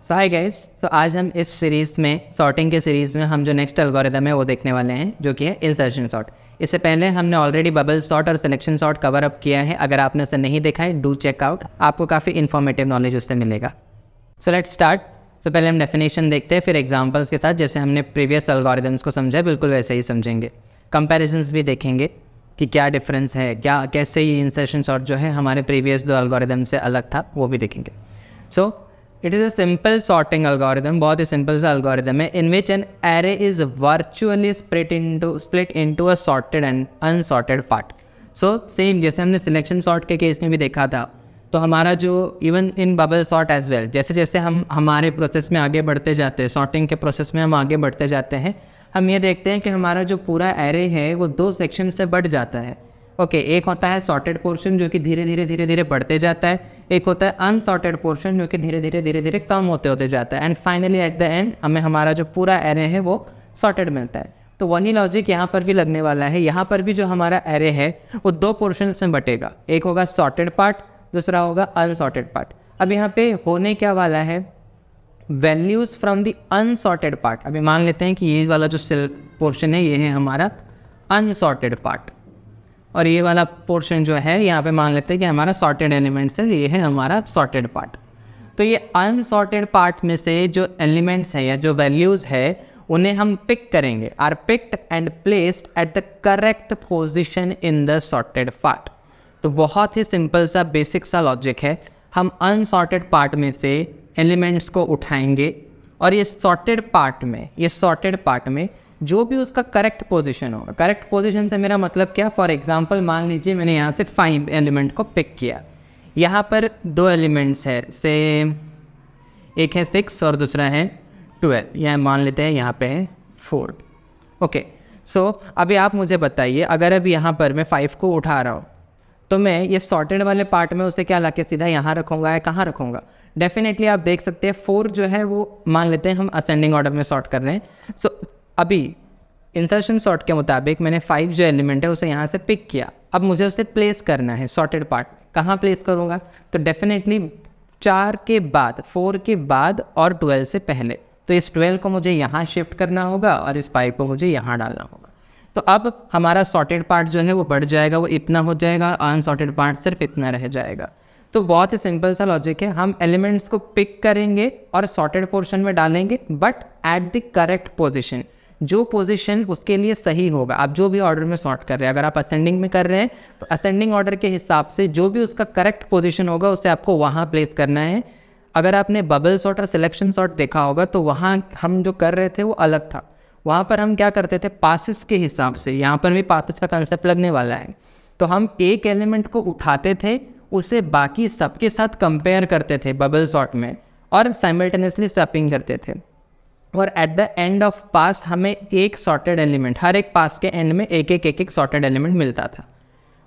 सो hi guys तो आज हम इस सीरीज़ में सॉर्टिंग के सीरीज़ में हम जो नेक्स्ट अलगोरिदम है वो देखने वाले हैं जो कि है इंसर्शन सॉर्ट इससे पहले हमने ऑलरेडी बबल सॉर्ट और सिलेक्शन सॉर्ट कवर अप किया है अगर आपने उसे नहीं देखा है डू चेक आउट आपको काफ़ी इन्फॉर्मेटिव नॉलेज उससे मिलेगा सो लेट स्टार्ट सो पहले हम डेफिनेशन देखते हैं फिर एग्जाम्पल्स के साथ जैसे हमने प्रीवियस एल्गोरिदम्स को समझा बिल्कुल वैसे ही समझेंगे कंपेरिजन्स भी देखेंगे कि क्या डिफरेंस है क्या कैसे ये इंसेशन शॉर्ट जो है हमारे प्रीवियस दो अलगोरिदम से अलग था वो भी देखेंगे so it is a simple sorting algorithm बहुत ही सिंपल सा अलगोरिदम है in which an array is virtually into split in a sorted and unsorted part so same जैसे हमने सिलेक्शन सॉर्ट के केस में भी देखा था तो हमारा जो even in bubble sort as well जैसे जैसे हम हमारे प्रोसेस में आगे बढ़ते जाते हैं सॉर्टिंग के प्रोसेस में हम आगे बढ़ते जाते हैं हम ये देखते हैं कि हमारा जो पूरा एरे है वो दो सेक्शन से बढ़ जाता है ओके okay, एक होता है सॉर्टेड पोर्शन जो कि धीरे धीरे धीरे धीरे बढ़ते जाता है एक होता है अनसॉर्टेड पोर्शन जो कि धीरे धीरे धीरे धीरे कम होते होते जाता है and finally at the end हमें हमारा जो पूरा एरे है वो सॉर्टेड मिलता है तो वही लॉजिक यहाँ पर भी लगने वाला है यहाँ पर भी जो हमारा एरे है वो दो पोर्शन में बटेगा एक होगा सॉर्टेड पार्ट दूसरा होगा अनसॉर्टेड पार्ट अब यहाँ पे होने क्या वाला है values from the unsorted part अभी मान लेते हैं कि ये वाला जो सेल पोर्शन है ये है हमारा अनसॉर्टेड पार्ट और ये वाला पोर्शन जो है यहाँ पे मान लेते हैं कि हमारा सॉर्टेड एलिमेंट्स है ये है हमारा सॉर्टेड पार्ट तो ये अनसॉर्टेड पार्ट में से जो एलिमेंट्स हैं या जो वैल्यूज़ है उन्हें हम पिक करेंगे are picked and placed at the correct position in the sorted part तो बहुत ही सिंपल सा बेसिक सा लॉजिक है हम अनसॉर्टेड पार्ट में से एलिमेंट्स को उठाएंगे और ये सॉर्टेड पार्ट में ये सॉर्टेड पार्ट में जो भी उसका करेक्ट पोजीशन होगा करेक्ट पोजीशन से मेरा मतलब क्या फॉर एग्जांपल मान लीजिए मैंने यहाँ से फाइव एलिमेंट को पिक किया यहाँ पर दो एलिमेंट्स है से एक है सिक्स और दूसरा है ट्वेल्व यह मान लेते हैं यहाँ पे है फोर ओके सो अभी आप मुझे बताइए अगर अब यहाँ पर मैं फाइव को उठा रहा हूँ तो मैं ये सॉर्टेड वाले पार्ट में उसे क्या ला के सीधा यहाँ रखूँगा या कहाँ रखूँगा डेफिनेटली आप देख सकते हैं फोर जो है वो मान लेते हैं हम असेंडिंग ऑर्डर में सॉर्ट कर रहे हैं सो so, अभी इंसर्शन सॉर्ट के मुताबिक मैंने फाइव जो एलिमेंट है उसे यहाँ से पिक किया अब मुझे उसे प्लेस करना है सॉर्टेड पार्ट कहाँ प्लेस करूँगा तो डेफिनेटली चार के बाद फोर के बाद और ट्वेल्व से पहले तो इस ट्वेल्व को मुझे यहाँ शिफ्ट करना होगा और इस फाइव को मुझे यहाँ डालना होगा तो अब हमारा सॉर्टेड पार्ट जो है वो बढ़ जाएगा वो इतना हो जाएगा अनसॉर्टेड पार्ट सिर्फ इतना रह जाएगा तो बहुत ही सिंपल सा लॉजिक है हम एलिमेंट्स को पिक करेंगे और सॉर्टेड पोर्शन में डालेंगे but at the correct position जो पोजीशन उसके लिए सही होगा आप जो भी ऑर्डर में सॉर्ट कर रहे हैं अगर आप असेंडिंग में कर रहे हैं तो असेंडिंग ऑर्डर के हिसाब से जो भी उसका करेक्ट पोजीशन होगा उसे आपको वहाँ प्लेस करना है अगर आपने बबल सॉर्ट और सिलेक्शन सॉर्ट देखा होगा तो वहाँ हम जो कर रहे थे वो अलग था वहाँ पर हम क्या करते थे पासिस के हिसाब से यहाँ पर भी पासिस का कंसेप्ट लगने वाला है तो हम एक एलिमेंट को उठाते थे उसे बाकी सबके साथ कंपेयर करते थे बबल शॉट में और साइमल्टेनियसली स्वैपिंग करते थे और at the end of pass हमें एक सॉर्टेड एलिमेंट हर एक पास के एंड में एक एक एक एक सॉर्टेड एलिमेंट मिलता था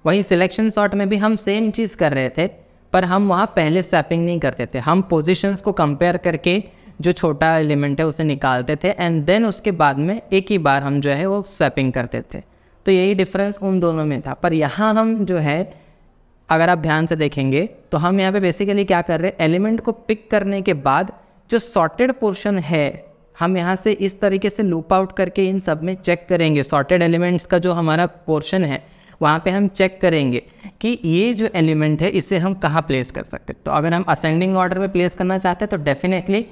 वहीं सिलेक्शन शॉट में भी हम सेम चीज़ कर रहे थे पर हम वहाँ पहले स्वैपिंग नहीं करते थे हम पोजिशंस को कंपेयर करके जो छोटा एलिमेंट है उसे निकालते थे एंड देन उसके बाद में एक ही बार हम जो है वो स्वैपिंग करते थे तो यही डिफरेंस उन दोनों में था पर यहाँ हम जो है अगर आप ध्यान से देखेंगे तो हम यहाँ पे बेसिकली क्या कर रहे हैं एलिमेंट को पिक करने के बाद जो सॉर्टेड पोर्शन है हम यहाँ से इस तरीके से लूप आउट करके इन सब में चेक करेंगे सॉर्टेड एलिमेंट्स का जो हमारा पोर्शन है वहाँ पे हम चेक करेंगे कि ये जो एलिमेंट है इसे हम कहाँ प्लेस कर सकते तो अगर हम असेंडिंग ऑर्डर में प्लेस करना चाहते हैं तो डेफिनेटली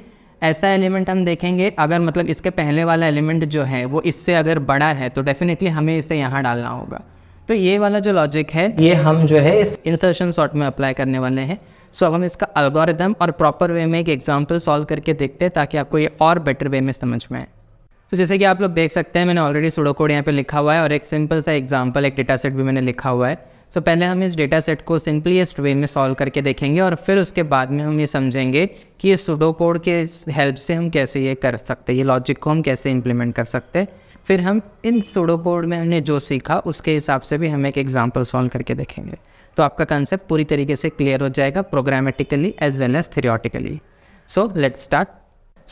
ऐसा एलिमेंट हम देखेंगे अगर मतलब इसके पहले वाला एलिमेंट जो है वो इससे अगर बड़ा है तो डेफिनेटली हमें इसे यहाँ डालना होगा तो ये वाला जो लॉजिक है ये हम जो है इस इंसर्शन शॉर्ट में अप्लाई करने वाले हैं सो अब हम इसका अल्गोरिदम और प्रॉपर वे में एक एग्जाम्पल सॉल्व करके देखते हैं ताकि आपको ये और बेटर वे में समझ में आए तो जैसे कि आप लोग देख सकते हैं मैंने ऑलरेडी सुडो कोड यहाँ पे लिखा हुआ है और एक सिंपल सा एग्जाम्पल एक डेटा सेट भी मैंने लिखा हुआ है सो so, पहले हम इस डेटा सेट को सिंपलीस्ट वे में सॉल्व करके देखेंगे और फिर उसके बाद में हम ये समझेंगे कि ये सुडो कोड के हेल्प से हम कैसे ये कर सकते ये लॉजिक को हम कैसे इम्प्लीमेंट कर सकते हैं फिर हम इन सुडो कोड में हमने जो सीखा उसके हिसाब से भी हम एक एग्जाम्पल सॉल्व करके देखेंगे तो आपका कंसेप्ट पूरी तरीके से क्लियर हो जाएगा programmatically as well as theoretically so let start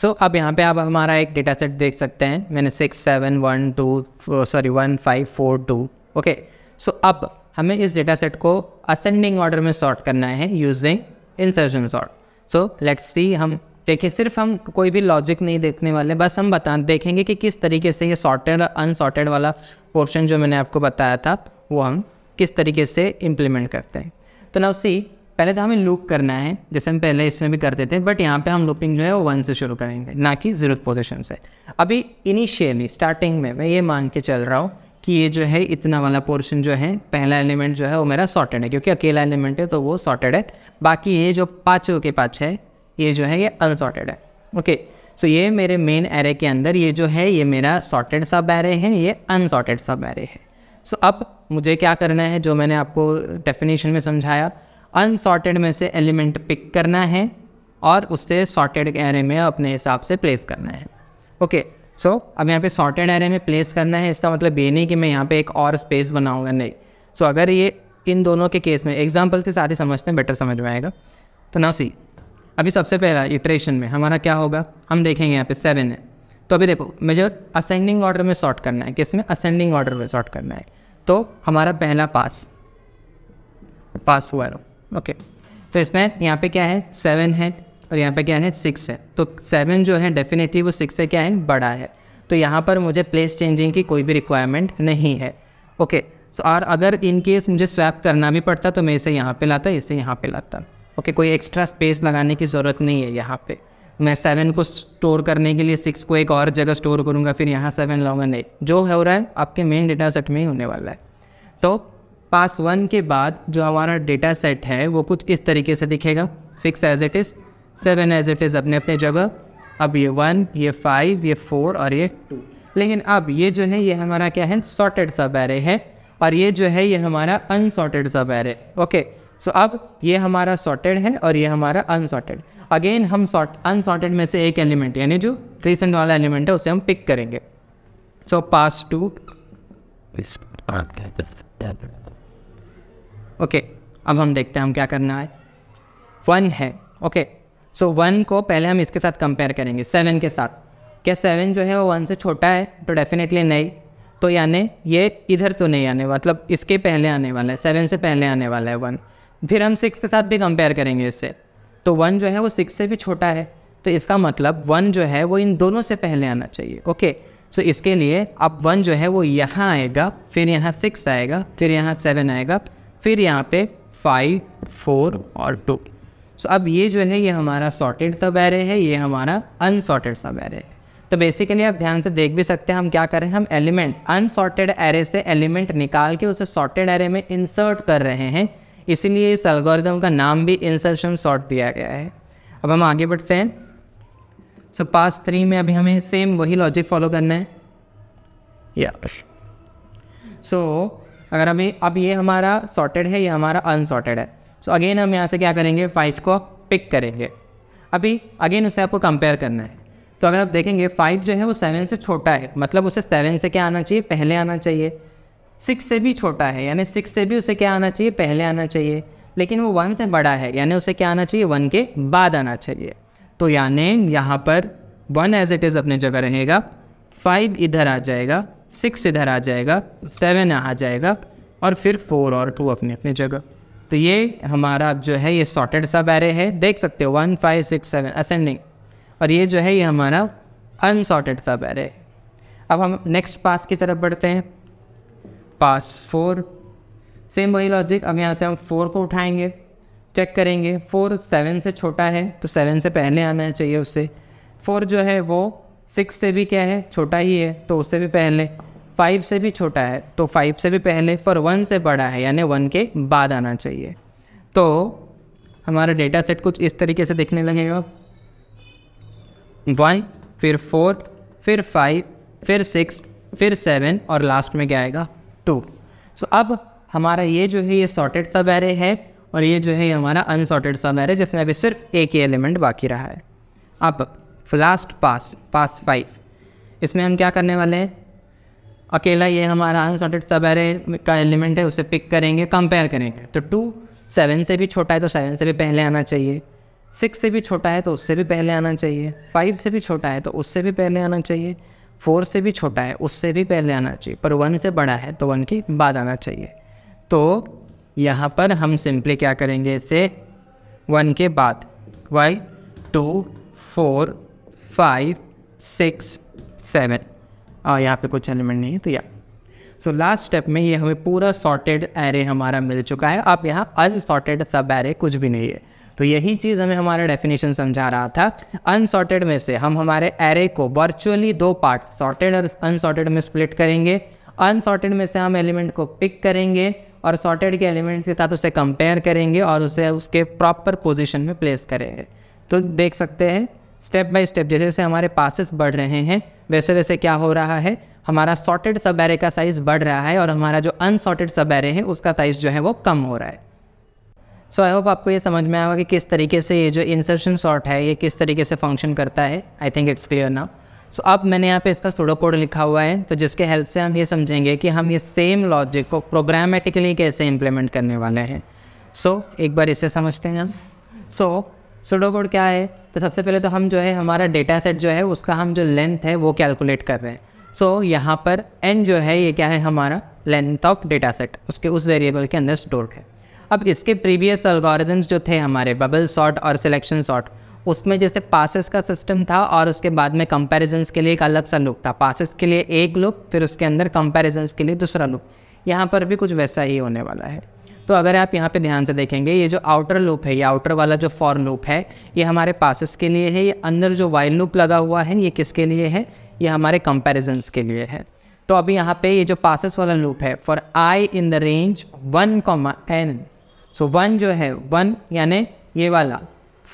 so अब यहाँ पे आप हमारा एक डेटा सेट देख सकते हैं मैंने six seven one two sorry one five four two okay so अब हमें इस डेटा सेट को असेंडिंग ऑर्डर में सॉर्ट करना है using insertion sort so let's see हम देखिए सिर्फ हम कोई भी लॉजिक नहीं देखने वाले बस हम बता देखेंगे कि किस तरीके से ये सॉर्टेड और अनसॉर्टेड वाला पोर्शन जो मैंने आपको बताया था वो हम किस तरीके से इम्प्लीमेंट करते हैं तो नाउ सी पहले तो हमें लूप करना है जैसे हम पहले इसमें भी करते थे बट यहाँ पे हम लूपिंग जो है वो वन से शुरू करेंगे ना कि जीरो पोजिशन से अभी इनिशियली स्टार्टिंग में मैं ये मान के चल रहा हूँ कि ये जो है इतना वाला पोर्शन जो है पहला एलिमेंट जो है वो मेरा सॉर्टेड है क्योंकि अकेला एलिमेंट है तो वो सॉर्टेड है बाकी ये जो पाँचों के पाँच है ये जो है ये अनसॉर्टेड है ओके सो ये मेरे मेन एरे के अंदर ये जो है ये मेरा सॉर्टेड सब एरे है ये अनसॉर्टेड सब एरे है सो so, अब मुझे क्या करना है जो मैंने आपको डेफिनेशन में समझाया अनसॉर्टेड में से एलिमेंट पिक करना है और उससे सॉर्टेड एरे में अपने हिसाब से प्लेस करना है ओके okay. सो so, अब यहाँ पे सॉर्टेड एरे में प्लेस करना है इसका मतलब ये नहीं कि मैं यहाँ पे एक और स्पेस बनाऊँगा नहीं सो so, अगर ये इन दोनों के केस में एग्जाम्पल के साथ ही समझते हैं बेटर समझ में आएगा तो ना सी अभी सबसे पहला इटरेशन में हमारा क्या होगा हम देखेंगे यहाँ पे सेवन है तो अभी देखो मुझे असेंडिंग ऑर्डर में सॉर्ट करना है किस में असेंडिंग ऑर्डर में सॉर्ट करना है तो हमारा पहला पास पास हुआ ओके तो इसमें यहाँ पे क्या है सेवन है और यहाँ पे क्या है सिक्स है तो सेवन जो है डेफिनेटली वो सिक्स से क्या है बड़ा है तो यहाँ पर मुझे प्लेस चेंजिंग की कोई भी रिक्वायरमेंट नहीं है ओके सो और अगर इन केस मुझे स्वैप करना भी पड़ता तो मैं इसे यहाँ पे लाता इसे यहाँ पे लाता ओके कोई एक्स्ट्रा स्पेस लगाने की ज़रूरत नहीं है यहाँ पे मैं सेवन को स्टोर करने के लिए सिक्स को एक और जगह स्टोर करूँगा फिर यहाँ सेवन लाऊंगा नहीं जो हो रहा है आपके मेन डेटा सेट में ही होने वाला है तो पास वन के बाद जो हमारा डेटा सेट है वो कुछ इस तरीके से दिखेगा six as it is seven as it is अपने अपने जगह अब ये वन ये फाइव ये फोर और ये टू लेकिन अब ये जो है ये हमारा क्या है सॉर्टेड सब एरे है और ये जो है ये हमारा अनसॉर्टेड सब एरे ओके सो अब ये हमारा सॉर्टेड है और ये हमारा अनसॉर्टेड अगेन हम सॉर्ट अनसॉर्टेड में से एक एलिमेंट यानी जो रिसेंट वाला एलिमेंट है उसे हम पिक करेंगे सो पास टू ओके अब हम देखते हैं हम क्या करना है वन है ओके okay. सो वन को पहले हम इसके साथ कंपेयर करेंगे सेवन के साथ क्या सेवन जो है वो वन से छोटा है तो डेफिनेटली नहीं तो यानी ये इधर तो नहीं आने मतलब इसके पहले आने वाला है सेवन से पहले आने वाला है वन फिर हम सिक्स के साथ भी कंपेयर करेंगे इससे तो वन जो है वो सिक्स से भी छोटा है तो इसका मतलब वन जो है वो इन दोनों से पहले आना चाहिए ओके सो so इसके लिए अब वन जो है वो यहाँ आएगा फिर यहाँ सिक्स आएगा फिर यहाँ सेवन आएगा फिर यहाँ पे फाइव फोर और टू सो so, अब ये जो है ये हमारा सॉर्टेड सब एरे है ये हमारा अनसॉर्टेड सब एरे है तो बेसिकली आप ध्यान से देख भी सकते हैं हम क्या कर रहे हैं हम एलिमेंट्स अनसॉर्टेड एरे से एलिमेंट निकाल के उसे सॉर्टेड एरे में इंसर्ट कर रहे हैं इसीलिए इस अलगोरिदम का नाम भी इंसर्शन सॉर्ट दिया गया है अब हम आगे बढ़ते हैं सो पास थ्री में अभी हमें सेम वही लॉजिक फॉलो करना है या सो so, अगर हमें अब ये हमारा सॉर्टेड है ये हमारा अनसॉर्टेड है सो अगेन हम यहाँ से क्या करेंगे फाइव को पिक करेंगे अभी अगेन उसे आपको कंपेयर करना है तो अगर आप देखेंगे फाइव जो है वो सेवन से छोटा है मतलब उसे सेवन से क्या आना चाहिए पहले आना चाहिए सिक्स से भी छोटा है यानी सिक्स से भी उसे क्या आना चाहिए पहले आना चाहिए लेकिन वो वन से बड़ा है यानी उसे क्या आना चाहिए वन के बाद आना चाहिए तो यानी यहाँ पर वन एज इट इज़ अपने जगह रहेगा फाइव इधर आ जाएगा सिक्स इधर आ जाएगा सेवन आ जाएगा और फिर फोर और टू अपनी अपनी जगह तो ये हमारा जो है ये सॉर्टेड सब एरे है देख सकते हो one five six seven ascending और ये जो है ये हमारा अनसॉर्टेड सब एरे अब हम नेक्स्ट पास की तरफ बढ़ते हैं पास फोर सेम वही लॉजिक अब यहाँ से हम फोर को उठाएंगे चेक करेंगे फोर सेवन से छोटा है तो सेवन से पहले आना चाहिए उससे फोर जो है वो सिक्स से भी क्या है छोटा ही है तो उससे भी पहले फाइव से भी छोटा है तो फाइव से भी पहले फॉर वन से बड़ा है यानी वन के बाद आना चाहिए तो हमारा डेटा सेट कुछ इस तरीके से दिखने लगेगा वन फिर फोर फिर फाइव फिर सिक्स फिर सेवन और लास्ट में क्या आएगा टू सो so, अब हमारा ये जो है ये सॉर्टेड सब एरे है और ये जो है हमारा अनसॉर्टेड सब एरे जिसमें अभी सिर्फ एक ही एलिमेंट बाकी रहा है अब लास्ट पास पास फाइव इसमें हम क्या करने वाले हैं अकेला ये हमारा अनसॉर्टेड सब एरे का एलिमेंट है उसे पिक करेंगे कंपेयर करेंगे तो टू सेवन से भी छोटा है तो सेवन से भी पहले आना चाहिए सिक्स से भी छोटा है तो उससे भी पहले आना चाहिए फाइव से भी छोटा है तो उससे भी पहले आना चाहिए फोर से भी छोटा है उससे भी पहले आना चाहिए पर वन से बड़ा है तो वन के बाद आना चाहिए तो यहाँ पर हम सिंपली क्या करेंगे इसे वन के बाद वाई two four five six seven और हाँ, यहाँ पे कुछ एलिमेंट नहीं है तो या सो लास्ट स्टेप में ये हमें पूरा सॉर्टेड एरे हमारा मिल चुका है अब यहाँ अनसॉर्टेड सब एरे कुछ भी नहीं है तो यही चीज़ हमें हमारा डेफिनेशन समझा रहा था अनसॉर्टेड में से हम हमारे एरे को वर्चुअली दो पार्ट सॉर्टेड और अनसॉर्टेड में स्प्लिट करेंगे अनसॉर्टेड में से हम एलिमेंट को पिक करेंगे और सॉर्टेड के एलिमेंट के साथ उसे कंपेयर करेंगे और उसे उसके प्रॉपर पोजिशन में प्लेस करेंगे तो देख सकते हैं स्टेप बाय स्टेप जैसे जैसे हमारे पासिस बढ़ रहे हैं वैसे वैसे क्या हो रहा है हमारा सॉर्टेड सब एरे का साइज़ बढ़ रहा है और हमारा जो अनसॉर्टेड सब एरे है उसका साइज़ जो है वो कम हो रहा है सो आई होप आपको ये समझ में आएगा कि किस तरीके से ये जो इंसर्शन सॉर्ट है ये किस तरीके से फंक्शन करता है I think it's clear now so अब मैंने यहाँ पे इसका सोडो कोड लिखा हुआ है तो जिसके हेल्प से हम ये समझेंगे कि हम ये सेम लॉजिक को प्रोग्रामेटिकली कैसे इम्प्लीमेंट करने वाले हैं सो so, एक बार इसे समझते हैं हम सो so, सुडो कोड क्या है तो सबसे पहले तो हम जो है हमारा डेटा सेट जो है उसका हम जो लेंथ है वो कैलकुलेट कर रहे हैं सो so, यहाँ पर एन जो है ये क्या है हमारा लेंथ ऑफ डेटा सेट उसके उस वेरिएबल के अंदर स्टोर है अब इसके प्रीवियस अलगोरिदम्स जो थे हमारे बबल सॉर्ट और सिलेक्शन सॉर्ट उसमें जैसे पासिस का सिस्टम था और उसके बाद में कंपैरिजन्स के लिए एक अलग सा लुक था पासिस के लिए एक लुक फिर उसके अंदर कंपेरिजन्स के लिए दूसरा लुक यहाँ पर भी कुछ वैसा ही होने वाला है तो अगर आप यहाँ पे ध्यान से देखेंगे ये जो आउटर लूप है ये आउटर वाला जो फॉर लूप है ये हमारे पासिस के लिए है ये अंदर जो वाइल लूप लगा हुआ है ये किसके लिए है ये हमारे कंपेरिजन्स के लिए है तो अभी यहाँ पे ये जो पासिस वाला लूप है for i in the range one comma N so one जो है वन यानि ये वाला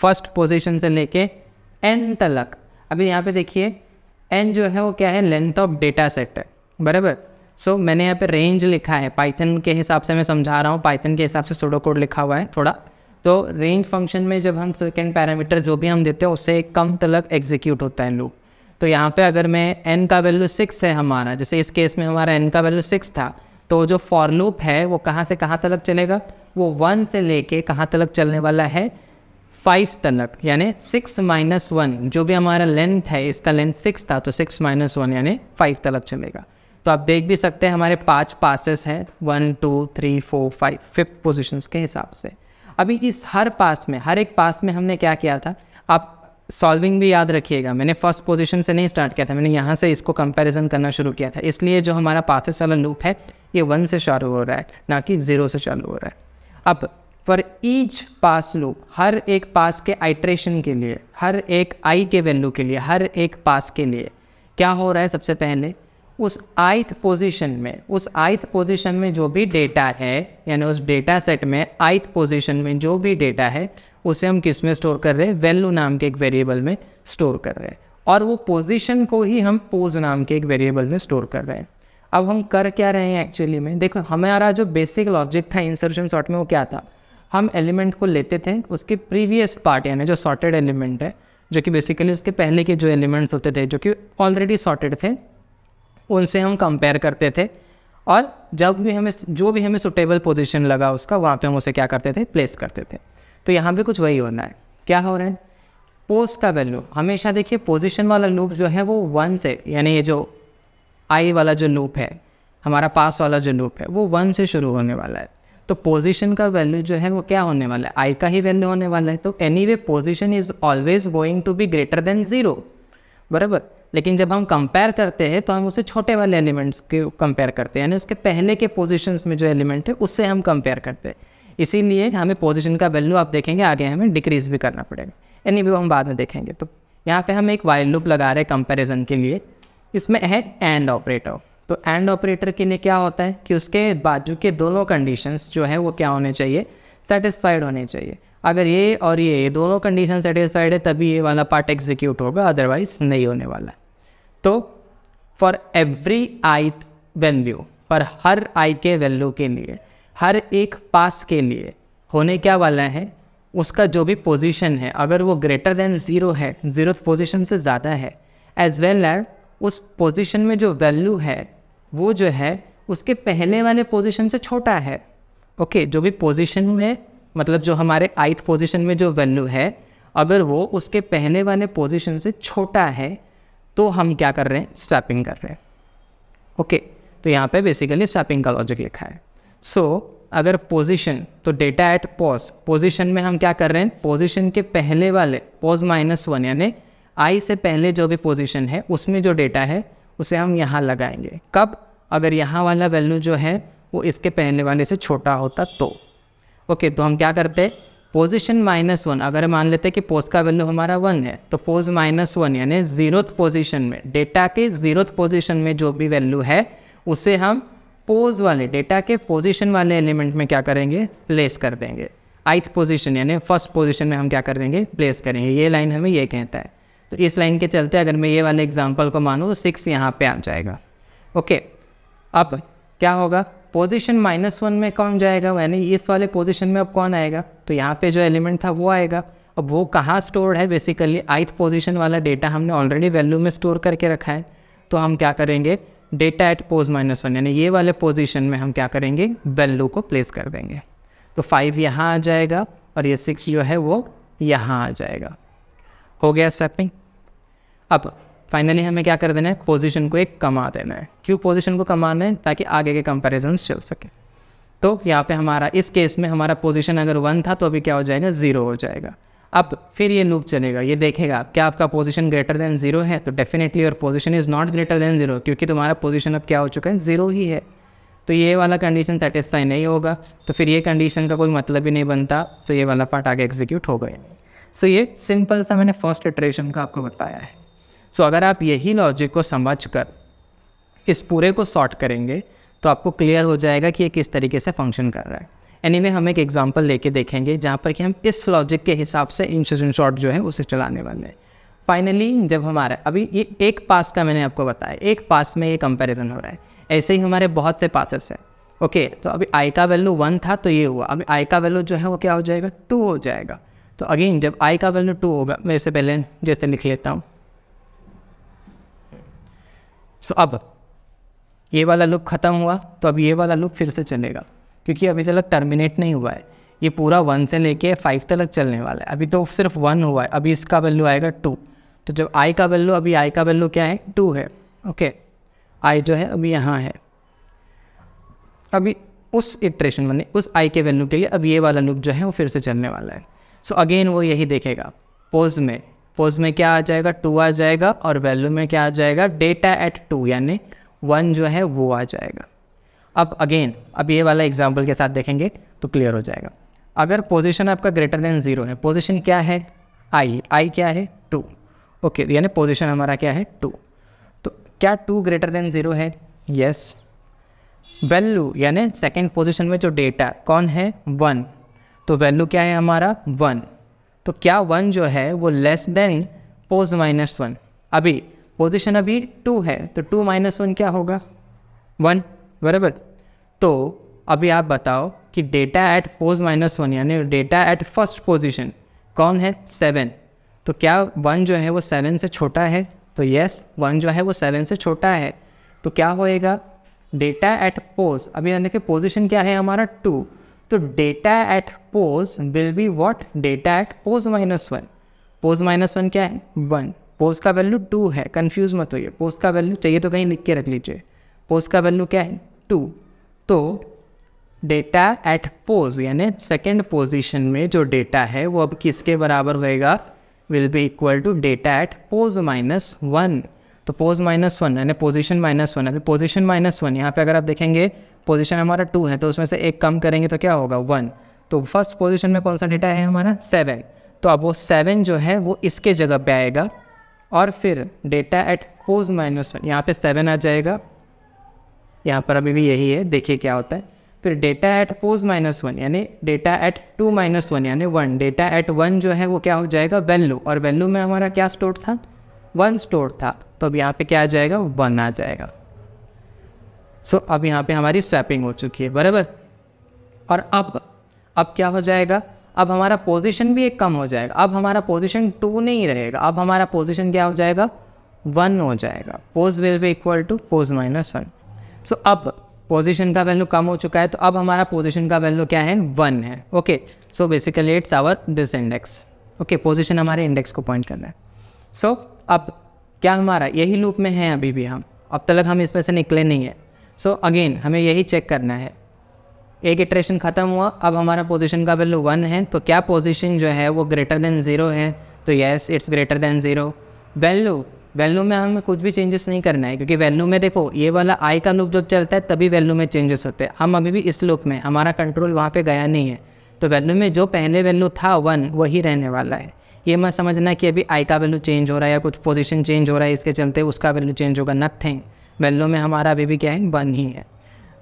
फर्स्ट पोजिशन से लेके एन तलक अभी यहाँ पे देखिए एन जो है वो क्या है लेंथ ऑफ डेटा सेट है बराबर सो so, मैंने यहाँ पे रेंज लिखा है पाइथन के हिसाब से मैं समझा रहा हूँ पाइथन के हिसाब से सोडो कोड लिखा हुआ है थोड़ा तो रेंज फंक्शन में जब हम सेकेंड पैरामीटर जो भी हम देते हैं उससे कम तलक एग्जीक्यूट होता है लूप तो यहाँ पे अगर मैं एन का वैल्यू सिक्स है हमारा जैसे इस केस में हमारा एन का वैल्यू सिक्स था तो जो फॉर लूप है वो कहाँ से कहाँ तलक चलेगा वो वन से लेके कहाँ तलक चलने वाला है फाइव तलक यानी सिक्स माइनस वन जो भी हमारा लेंथ है इसका लेंथ सिक्स था तो सिक्स माइनस वन यानी फाइव तलक चलेगा तो आप देख भी सकते हैं हमारे पांच पासेस हैं one two three four five fifth position के हिसाब से अभी इस हर पास में हर एक पास में हमने क्या किया था आप सॉल्विंग भी याद रखिएगा मैंने फर्स्ट पोजीशन से नहीं स्टार्ट किया था मैंने यहाँ से इसको कंपैरिजन करना शुरू किया था इसलिए जो हमारा पाथेस वाला लूप है ये वन से शुरू हो रहा है ना कि ज़ीरो से चालू हो रहा है अब फॉर ईच पास लूप हर एक पास के आइट्रेशन के लिए हर एक आई के वैल्यू के लिए हर एक पास के लिए क्या हो रहा है सबसे पहले उस आइथ पोजीशन में उस आइथ पोजीशन में जो भी डेटा है यानी उस डेटा सेट में आइथ पोजीशन में जो भी डेटा है उसे हम किस में स्टोर कर रहे हैं वैल्यू नाम के एक वेरिएबल में स्टोर कर रहे हैं और वो पोजीशन को ही हम पोज नाम के एक वेरिएबल में स्टोर कर रहे हैं अब हम कर क्या रहे हैं एक्चुअली में देखो हमारा जो बेसिक लॉजिक था इंसर्शन शॉर्ट में वो क्या था हम एलिमेंट को लेते थे उसके प्रीवियस पार्ट यानी जो सॉर्टेड एलिमेंट है जो कि बेसिकली उसके पहले के जो एलिमेंट्स होते थे जो कि ऑलरेडी सॉर्टेड थे उनसे हम कंपेयर करते थे और जब भी हमें जो भी हमें सुटेबल पोजिशन लगा उसका वहाँ पर हम उसे क्या करते थे प्लेस करते थे तो यहाँ भी कुछ वही होना है क्या हो रहा है पोस्ट का वैल्यू हमेशा देखिए पोजिशन वाला लूप जो है वो वन से यानी ये जो आई वाला जो लूप है हमारा पास वाला जो लूप है वो वन से शुरू होने वाला है तो पोजीशन का वैल्यू जो है वो क्या होने वाला है आई का ही वैल्यू होने वाला है तो any way position is always going to be greater than zero बराबर लेकिन जब हम कंपेयर करते हैं तो हम उसे छोटे वाले एलिमेंट्स के कंपेयर करते हैं यानी उसके पहले के पोजिशन में जो एलिमेंट है उससे हम कंपेयर करते हैं इसीलिए हमें पोजिशन का वैल्यू आप देखेंगे आगे हमें डिक्रीज़ भी करना पड़ेगा यानी वो हम बाद में देखेंगे तो यहाँ पे हम एक वाइल लूप लगा रहे हैं कंपेरिजन के लिए इसमें है एंड ऑपरेटर तो एंड ऑपरेटर के लिए क्या होता है कि उसके बाजू के दोनों कंडीशंस जो है वो क्या होने चाहिए सेटिस्फाइड होने चाहिए अगर ये और ये दोनों कंडीशन सेटिस्फाइड है तभी ये वाला पार्ट एग्जीक्यूट होगा अदरवाइज नहीं होने वाला है तो फॉर एवरी आई वैल्यू पर हर आई के वैल्यू के लिए हर एक पास के लिए होने क्या वाला है उसका जो भी पोजीशन है अगर वो ग्रेटर देन ज़ीरो है ज़ीरो पोजीशन से ज़्यादा है एज वेल एज उस पोजीशन में जो वैल्यू है वो जो है उसके पहले वाले पोजीशन से छोटा है ओके okay, जो भी पोजीशन में मतलब जो हमारे आइथ पोजीशन में जो वैल्यू है अगर वो उसके पहले वाले पोजीशन से छोटा है तो हम क्या कर रहे हैं स्वैपिंग कर रहे हैं ओके तो यहाँ पे बेसिकली स्वैपिंग का लॉजिक लिखा है सो so, अगर पोजीशन तो डेटा एट पॉज पोजीशन में हम क्या कर रहे हैं पोजीशन के पहले वाले पॉज माइनस वन यानी आई से पहले जो भी पोजीशन है उसमें जो डेटा है उसे हम यहाँ लगाएंगे कब अगर यहाँ वाला वैल्यू जो है वो इसके पहले वाले से छोटा होता तो ओके okay, तो हम क्या करते हैं पोजिशन माइनस वन अगर मान लेते हैं कि पोज का वैल्यू हमारा वन है तो पोज माइनस वन यानी जीरोथ पोजिशन में डेटा के जीरोथ पोजिशन में जो भी वैल्यू है उसे हम पोज वाले डेटा के पोजिशन वाले एलिमेंट में क्या करेंगे प्लेस कर देंगे आइथ पोजिशन यानी फर्स्ट पोजिशन में हम क्या कर देंगे प्लेस करेंगे ये लाइन हमें ये कहता है तो इस लाइन के चलते अगर मैं ये वाले एग्जाम्पल को मानूँ तो सिक्स यहाँ पर आ जाएगा ओके अब क्या होगा पोजीशन माइनस वन में कौन जाएगा यानी इस वाले पोजीशन में अब कौन आएगा तो यहाँ पे जो एलिमेंट था वो आएगा अब वो कहाँ स्टोर है बेसिकली आइथ पोजीशन वाला डेटा हमने ऑलरेडी वैल्यू में स्टोर करके रखा है तो हम क्या करेंगे data at pos minus one यानी ये वाले पोजिशन में हम क्या करेंगे वैल्यू को प्लेस कर देंगे तो फाइव यहाँ आ जाएगा और ये सिक्स जो है वो यहाँ आ जाएगा हो गया स्वेपिंग अब फाइनली हमें क्या कर देना है पोजिशन को एक कमा देना है क्यों पोजिशन को कमाना है ताकि आगे के कंपेरिजन चल सके तो यहाँ पे हमारा इस केस में हमारा पोजिशन अगर वन था तो अभी क्या हो जाएगा ज़ीरो हो जाएगा अब फिर ये लूप चलेगा ये देखेगा क्या आपका पोजिशन ग्रेटर देन जीरो है तो डेफिनेटली और position is not greater than zero क्योंकि तुम्हारा पोजिशन अब क्या हो चुका है ज़ीरो ही है तो ये वाला कंडीशन सेटिस्फाई नहीं होगा तो फिर ये कंडीशन का कोई मतलब ही नहीं बनता तो ये वाला पार्ट आगे एग्जीक्यूट हो गए सो so ये सिंपल सा मैंने फर्स्ट इटरेशन का आपको बताया है सो so, अगर आप यही लॉजिक को समझ कर इस पूरे को सॉर्ट करेंगे तो आपको क्लियर हो जाएगा कि ये किस तरीके से फंक्शन कर रहा है एनी anyway, हम एक एग्जाम्पल लेके देखेंगे जहाँ पर कि हम इस लॉजिक के हिसाब से इंशन शॉर्ट जो है उसे चलाने वाले हैं फाइनली जब हमारा अभी ये एक पास का मैंने आपको बताया एक पास में ये कंपैरिजन हो रहा है ऐसे ही हमारे बहुत से पासेस हैं ओके तो अभी आई का वैल्यू वन था तो ये हुआ अभी आई का वैल्यू जो है वो क्या हो जाएगा टू हो जाएगा तो अगेन जब आई का वैल्यू टू होगा मैं इससे पहले जैसे लिख लेता हूँ सो अब ये वाला लूप ख़त्म हुआ तो अब ये वाला लूप फिर से चलेगा क्योंकि अभी तक टर्मिनेट नहीं हुआ है ये पूरा वन से लेके फाइव तक चलने वाला है अभी तो सिर्फ वन हुआ है अभी इसका वैल्यू आएगा टू तो जब आई का वैल्यू अभी आई का वैल्यू क्या है टू है ओके आई जो है अभी यहाँ है अभी उस इट्रेशन मैंने उस आई के वैल्यू के लिए अब ये वाला लूप जो है वो फिर से चलने वाला है सो अगेन वो यही देखेगा पोज में पोज में क्या आ जाएगा टू आ जाएगा और वैल्यू में क्या आ जाएगा डेटा एट टू यानी वन जो है वो आ जाएगा अब अगेन अब ये वाला एग्जाम्पल के साथ देखेंगे तो क्लियर हो जाएगा अगर पोजीशन आपका ग्रेटर देन ज़ीरो है पोजीशन क्या है आई आई क्या है टू ओके यानी पोजीशन हमारा क्या है टू तो क्या टू ग्रेटर देन ज़ीरो है यस वैल्यू यानी सेकेंड पोजिशन में जो डेटा कौन है वन तो वैल्यू क्या है हमारा वन तो क्या वन जो है वो less than pos minus one अभी पोजिशन अभी टू है तो टू माइनस वन क्या होगा वन बराबर तो अभी आप बताओ कि data at pos minus one यानी डेटा एट फर्स्ट पोजिशन कौन है सेवन तो क्या वन जो है वो सेवन से छोटा है तो यस वन जो है वो सेवन से छोटा है तो क्या होएगा डेटा एट पोज अभी यानी कि पोजिशन क्या है हमारा टू तो data at pos will be what data at pos minus one pos minus one क्या है वन पोज का वैल्यू टू है कन्फ्यूज मत होइए पोज का वैल्यू चाहिए तो कहीं लिख के रख लीजिए पोज का वैल्यू क्या है टू तो डेटा एट पोज यानी सेकेंड पोजिशन में जो डेटा है वो अब किसके बराबर होएगा will be equal to data at pos minus one तो पोज माइनस वन यानी पोजिशन माइनस वन अभी पोजिशन माइनस वन यहाँ पे अगर आप देखेंगे पोजिशन हमारा टू है तो उसमें से एक कम करेंगे तो क्या होगा वन तो फर्स्ट पोजिशन में कौन सा डेटा है हमारा सेवन तो अब वो सेवन जो है वो इसके जगह पे आएगा और फिर data at pos minus one यहाँ पर सेवन आ जाएगा यहाँ पर अभी भी यही है देखिए क्या होता है फिर data at pos minus one यानी data at two minus one यानी वन डेटा एट वन जो है वो क्या हो जाएगा वैल्यू और वैल्यू में हमारा क्या स्टोर था वन स्टोर था तो अब यहाँ पे क्या आ जाएगा वन आ जाएगा सो अब यहाँ पे हमारी स्वैपिंग हो चुकी है बराबर और अब अब क्या हो जाएगा अब हमारा पोजीशन भी एक कम हो जाएगा अब हमारा पोजीशन टू नहीं रहेगा अब हमारा पोजीशन क्या हो जाएगा वन हो जाएगा pos will be equal to pos minus one so अब पोजीशन का वैल्यू कम हो चुका है तो अब हमारा पोजीशन का वैल्यू क्या है वन है okay so basically it's our this index okay position हमारे इंडेक्स को पॉइंट करना है सो so, अब क्या हमारा यही लूप में है अभी भी हम अब तक हम इसमें से निकले नहीं है सो so अगेन हमें यही चेक करना है एक इटरेशन ख़त्म हुआ अब हमारा पोजीशन का वैल्यू वन है तो क्या पोजीशन जो है वो ग्रेटर देन ज़ीरो है तो yes it's greater than zero value value में हमें कुछ भी चेंजेस नहीं करना है क्योंकि वैल्यू में देखो ये वाला आई का लुक जब चलता है तभी वैल्यू में चेंजेस होते हैं हम अभी भी इस लुक में हमारा कंट्रोल वहाँ पर गया नहीं है तो वैल्यू में जो पहले वैल्यू था वन वही रहने वाला है ये मत समझना कि अभी आई का वैल्यू चेंज हो रहा है या कुछ पोजीशन चेंज हो रहा है इसके चलते उसका वैल्यू चेंज होगा नथिंग वैल्यू में हमारा अभी भी क्या है वन ही है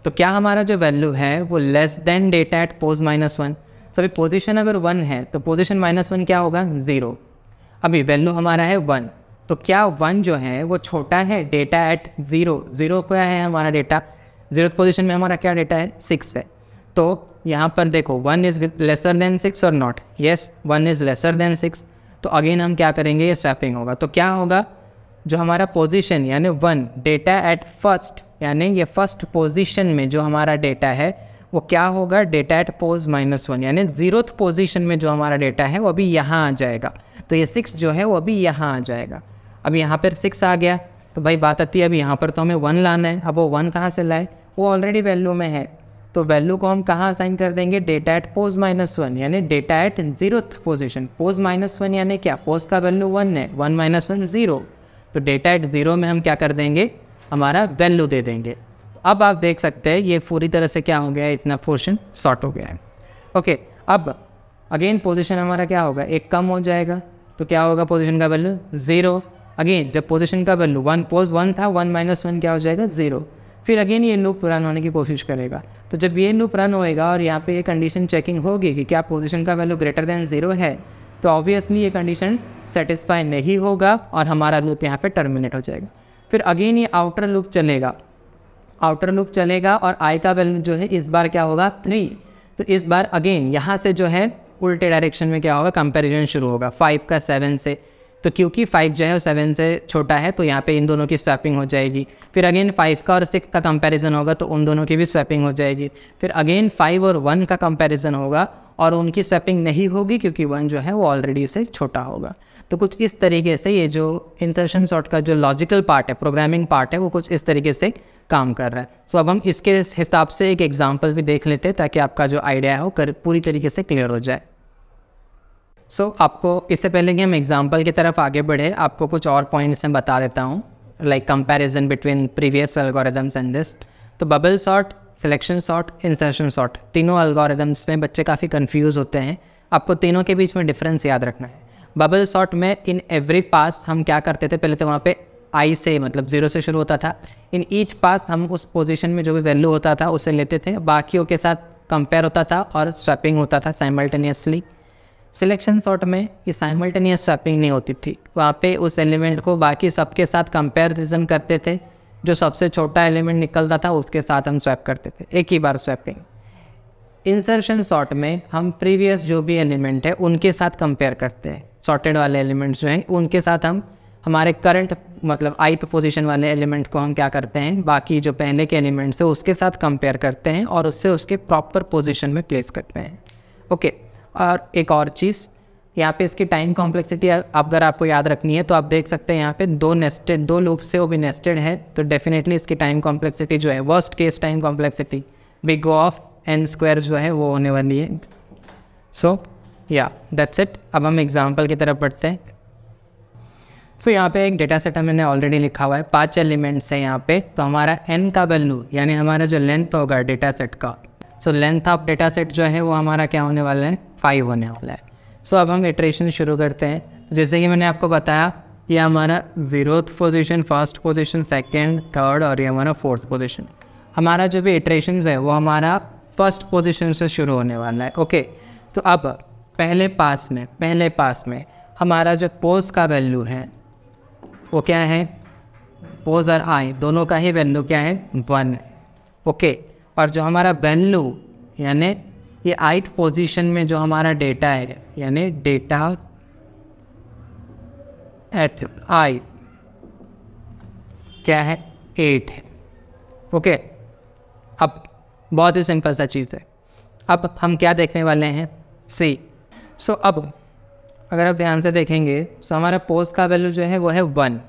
तो क्या हमारा जो वैल्यू है वो less than data at pos minus one so अभी पोजिशन अगर वन है तो पोजिशन माइनस वन क्या होगा ज़ीरो अभी वैल्यू हमारा है वन तो क्या वन जो है वो छोटा है डेटा एट ज़ीरो ज़ीरो क्या है हमारा डेटा जीरो पोजिशन में हमारा क्या डेटा है सिक्स है तो यहाँ पर देखो one is lesser than six और not yes one is lesser than six तो अगेन हम क्या करेंगे ये स्वैपिंग होगा तो क्या होगा जो हमारा पोजीशन यानी वन डेटा एट फर्स्ट यानी ये फर्स्ट पोजीशन में जो हमारा डेटा है वो क्या होगा data at pos minus one यानी जीरोथ पोजीशन में जो हमारा डेटा है वो अभी यहाँ आ जाएगा तो ये सिक्स जो है वो अभी यहाँ आ जाएगा अब यहाँ पर सिक्स आ गया तो भाई बात आती है अभी यहाँ पर तो हमें वन लाना है अब वो वन कहाँ से लाए वो ऑलरेडी वैल्यू में है तो वैल्यू को हम कहाँ असाइन कर देंगे data at pos minus one यानी data at zeroth position pos minus one यानी क्या पोज का वैल्यू वन है वन माइनस वन ज़ीरो तो डेटा एट ज़ीरो में हम क्या कर देंगे हमारा वैल्यू दे देंगे अब आप देख सकते हैं ये पूरी तरह से क्या हो गया है इतना पोर्शन शॉर्ट हो गया है ओके अब अगेन पोजिशन हमारा क्या होगा एक कम हो जाएगा तो क्या होगा पोजिशन का वैल्यू ज़ीरो अगेन जब पोजिशन का वैल्यू वन पोज वन था वन माइनस वन क्या हो जाएगा ज़ीरो फिर अगेन ये लूप रन होने की कोशिश करेगा तो जब ये लूप रन होएगा और यहाँ पे ये कंडीशन चेकिंग होगी कि क्या पोजीशन का वैल्यू ग्रेटर देन ज़ीरो है तो ऑब्वियसली ये कंडीशन सेटिस्फाई नहीं होगा और हमारा लूप यहाँ पे टर्मिनेट हो जाएगा फिर अगेन ये आउटर लूप चलेगा आउटर लूप चलेगा और आई का वैल्यू जो है इस बार क्या होगा थ्री तो इस बार अगेन यहाँ से जो है उल्टे डायरेक्शन में क्या होगा कंपेरिजन शुरू होगा फाइव का सेवन से तो क्योंकि फाइव जो है वो सेवन से छोटा है तो यहाँ पे इन दोनों की स्वैपिंग हो जाएगी फिर अगेन फाइव का और सिक्स का कंपैरिजन होगा तो उन दोनों की भी स्वैपिंग हो जाएगी फिर अगेन फाइव और वन का कंपैरिजन होगा और उनकी स्वैपिंग नहीं होगी क्योंकि वन जो है वो ऑलरेडी से छोटा होगा तो कुछ इस तरीके से ये जो इंसर्शन सॉर्ट का जो लॉजिकल पार्ट है प्रोग्रामिंग पार्ट है वो कुछ इस तरीके से काम कर रहा है सो so, अब हम इसके हिसाब से एक एग्जाम्पल भी देख लेते हैं ताकि आपका जो आइडिया है वो कर पूरी तरीके से क्लियर हो जाए सो so, आपको इससे पहले कि हम एग्जाम्पल की तरफ आगे बढ़े आपको कुछ और पॉइंट्स मैं बता देता हूँ like comparison between previous algorithms and this तो bubble sort selection sort insertion sort तीनों अल्गोरिदम्स में बच्चे काफ़ी कन्फ्यूज़ होते हैं आपको तीनों के बीच में डिफरेंस याद रखना है बबल सॉर्ट में इन एवरी पास हम क्या करते थे पहले तो वहाँ पे आई से मतलब ज़ीरो से शुरू होता था इन ईच पास हम उस पोजीशन में जो भी वैल्यू होता था उसे लेते थे बाकियों के साथ कंपेयर होता था और स्वैपिंग होता था साइमल्टेनियसली सिलेक्शन सॉर्ट में ये साइमल्टेनियस स्वैपिंग नहीं होती थी वहाँ पे उस एलिमेंट को बाकी सबके साथ कंपेरिजन करते थे जो सबसे छोटा एलिमेंट निकलता था उसके साथ हम स्वैप करते थे एक ही बार स्वैपिंग इंसर्शन सॉर्ट में हम प्रीवियस जो भी एलिमेंट है उनके साथ कंपेयर करते हैं सॉर्टेड वाले एलिमेंट्स जो हैं उनके साथ हम हमारे करंट मतलब आइथ पोजीशन वाले एलिमेंट को हम क्या करते हैं बाकी जो पहले के एलिमेंट्स हैं उसके साथ कंपेयर करते हैं और उससे उसके प्रॉपर पोजिशन में प्लेस करते हैं ओके और एक और चीज़ यहाँ पे इसकी टाइम कॉम्प्लेक्सिटी अगर आपको याद रखनी है तो आप देख सकते हैं यहाँ पे दो नेस्टेड दो लूप से वो भी नेस्टेड है तो डेफिनेटली इसकी टाइम कॉम्प्लेक्सिटी जो है worst case time complexity big O of N square जो है वो होने वाली है सो या दैट्स इट अब हम एग्जाम्पल की तरफ बढ़ते हैं सो so, यहाँ पे एक डेटा सेट हमने ऑलरेडी लिखा हुआ है पांच एलिमेंट्स हैं यहाँ पे तो हमारा एन का वैल्यू यानी हमारा जो लेंथ होगा डेटा सेट का so length of data set जो है वो हमारा क्या होने वाला है फाइव होने वाला है सो अब हम इटरेशन शुरू करते हैं जैसे कि मैंने आपको बताया ये हमारा zeroth position first position second third और ये हमारा फोर्थ पोजीशन हमारा जो भी इटरेशन है वो हमारा फर्स्ट पोजीशन से शुरू होने वाला है ओके तो अब पहले पास में पहले पास में हमारा जो पोज का वैल्यू है वो क्या है पोज और आई दोनों का ही वैल्यू क्या है वन ओके और जो हमारा वैल्यू यानी ये आइट पोजीशन में जो हमारा डेटा है यानी डेटा एट आई क्या है एट है ओके अब बहुत ही सिंपल सा चीज़ है अब हम क्या देखने वाले हैं सी सो अब अगर आप ध्यान से देखेंगे सो so हमारा पोस्ट का वैल्यू जो है वो है वन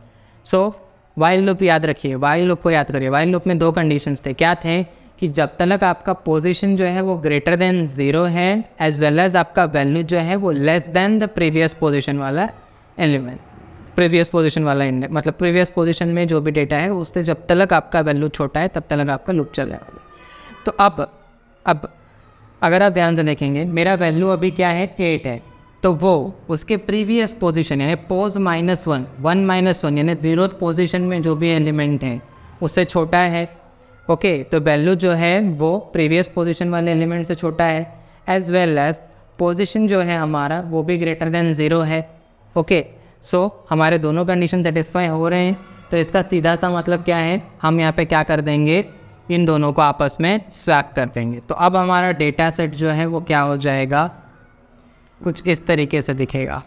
सो वाइल लुप याद रखिए वाइल लुप को याद करिए वाइल लुप में दो कंडीशंस थे क्या थे कि जब तक आपका पोजीशन जो है वो ग्रेटर देन ज़ीरो है एज वेल एज आपका वैल्यू जो है वो less than the previous position वाला एलिमेंट प्रीवियस पोजीशन वाला इंडेक्स मतलब प्रीवियस पोजीशन में जो भी डेटा है उससे जब तक आपका वैल्यू छोटा है तब तक आपका लुप चल रहा तो अब अब अगर आप ध्यान से देखेंगे मेरा वैल्यू अभी क्या है एट है तो वो उसके प्रीवियस पोजीशन यानी pos minus one one minus one यानी जीरो पोजीशन में जो भी एलिमेंट है उससे छोटा है ओके okay, तो वैल्यू जो है वो प्रीवियस पोजिशन वाले एलिमेंट से छोटा है एज वेल एज पोजिशन जो है हमारा वो भी ग्रेटर देन ज़ीरो है ओके okay, सो so, हमारे दोनों कंडीशन सेटिस्फाई हो रहे हैं तो इसका सीधा सा मतलब क्या है हम यहाँ पे क्या कर देंगे इन दोनों को आपस में स्वैप कर देंगे तो अब हमारा डेटा सेट जो है वो क्या हो जाएगा कुछ इस तरीके से दिखेगा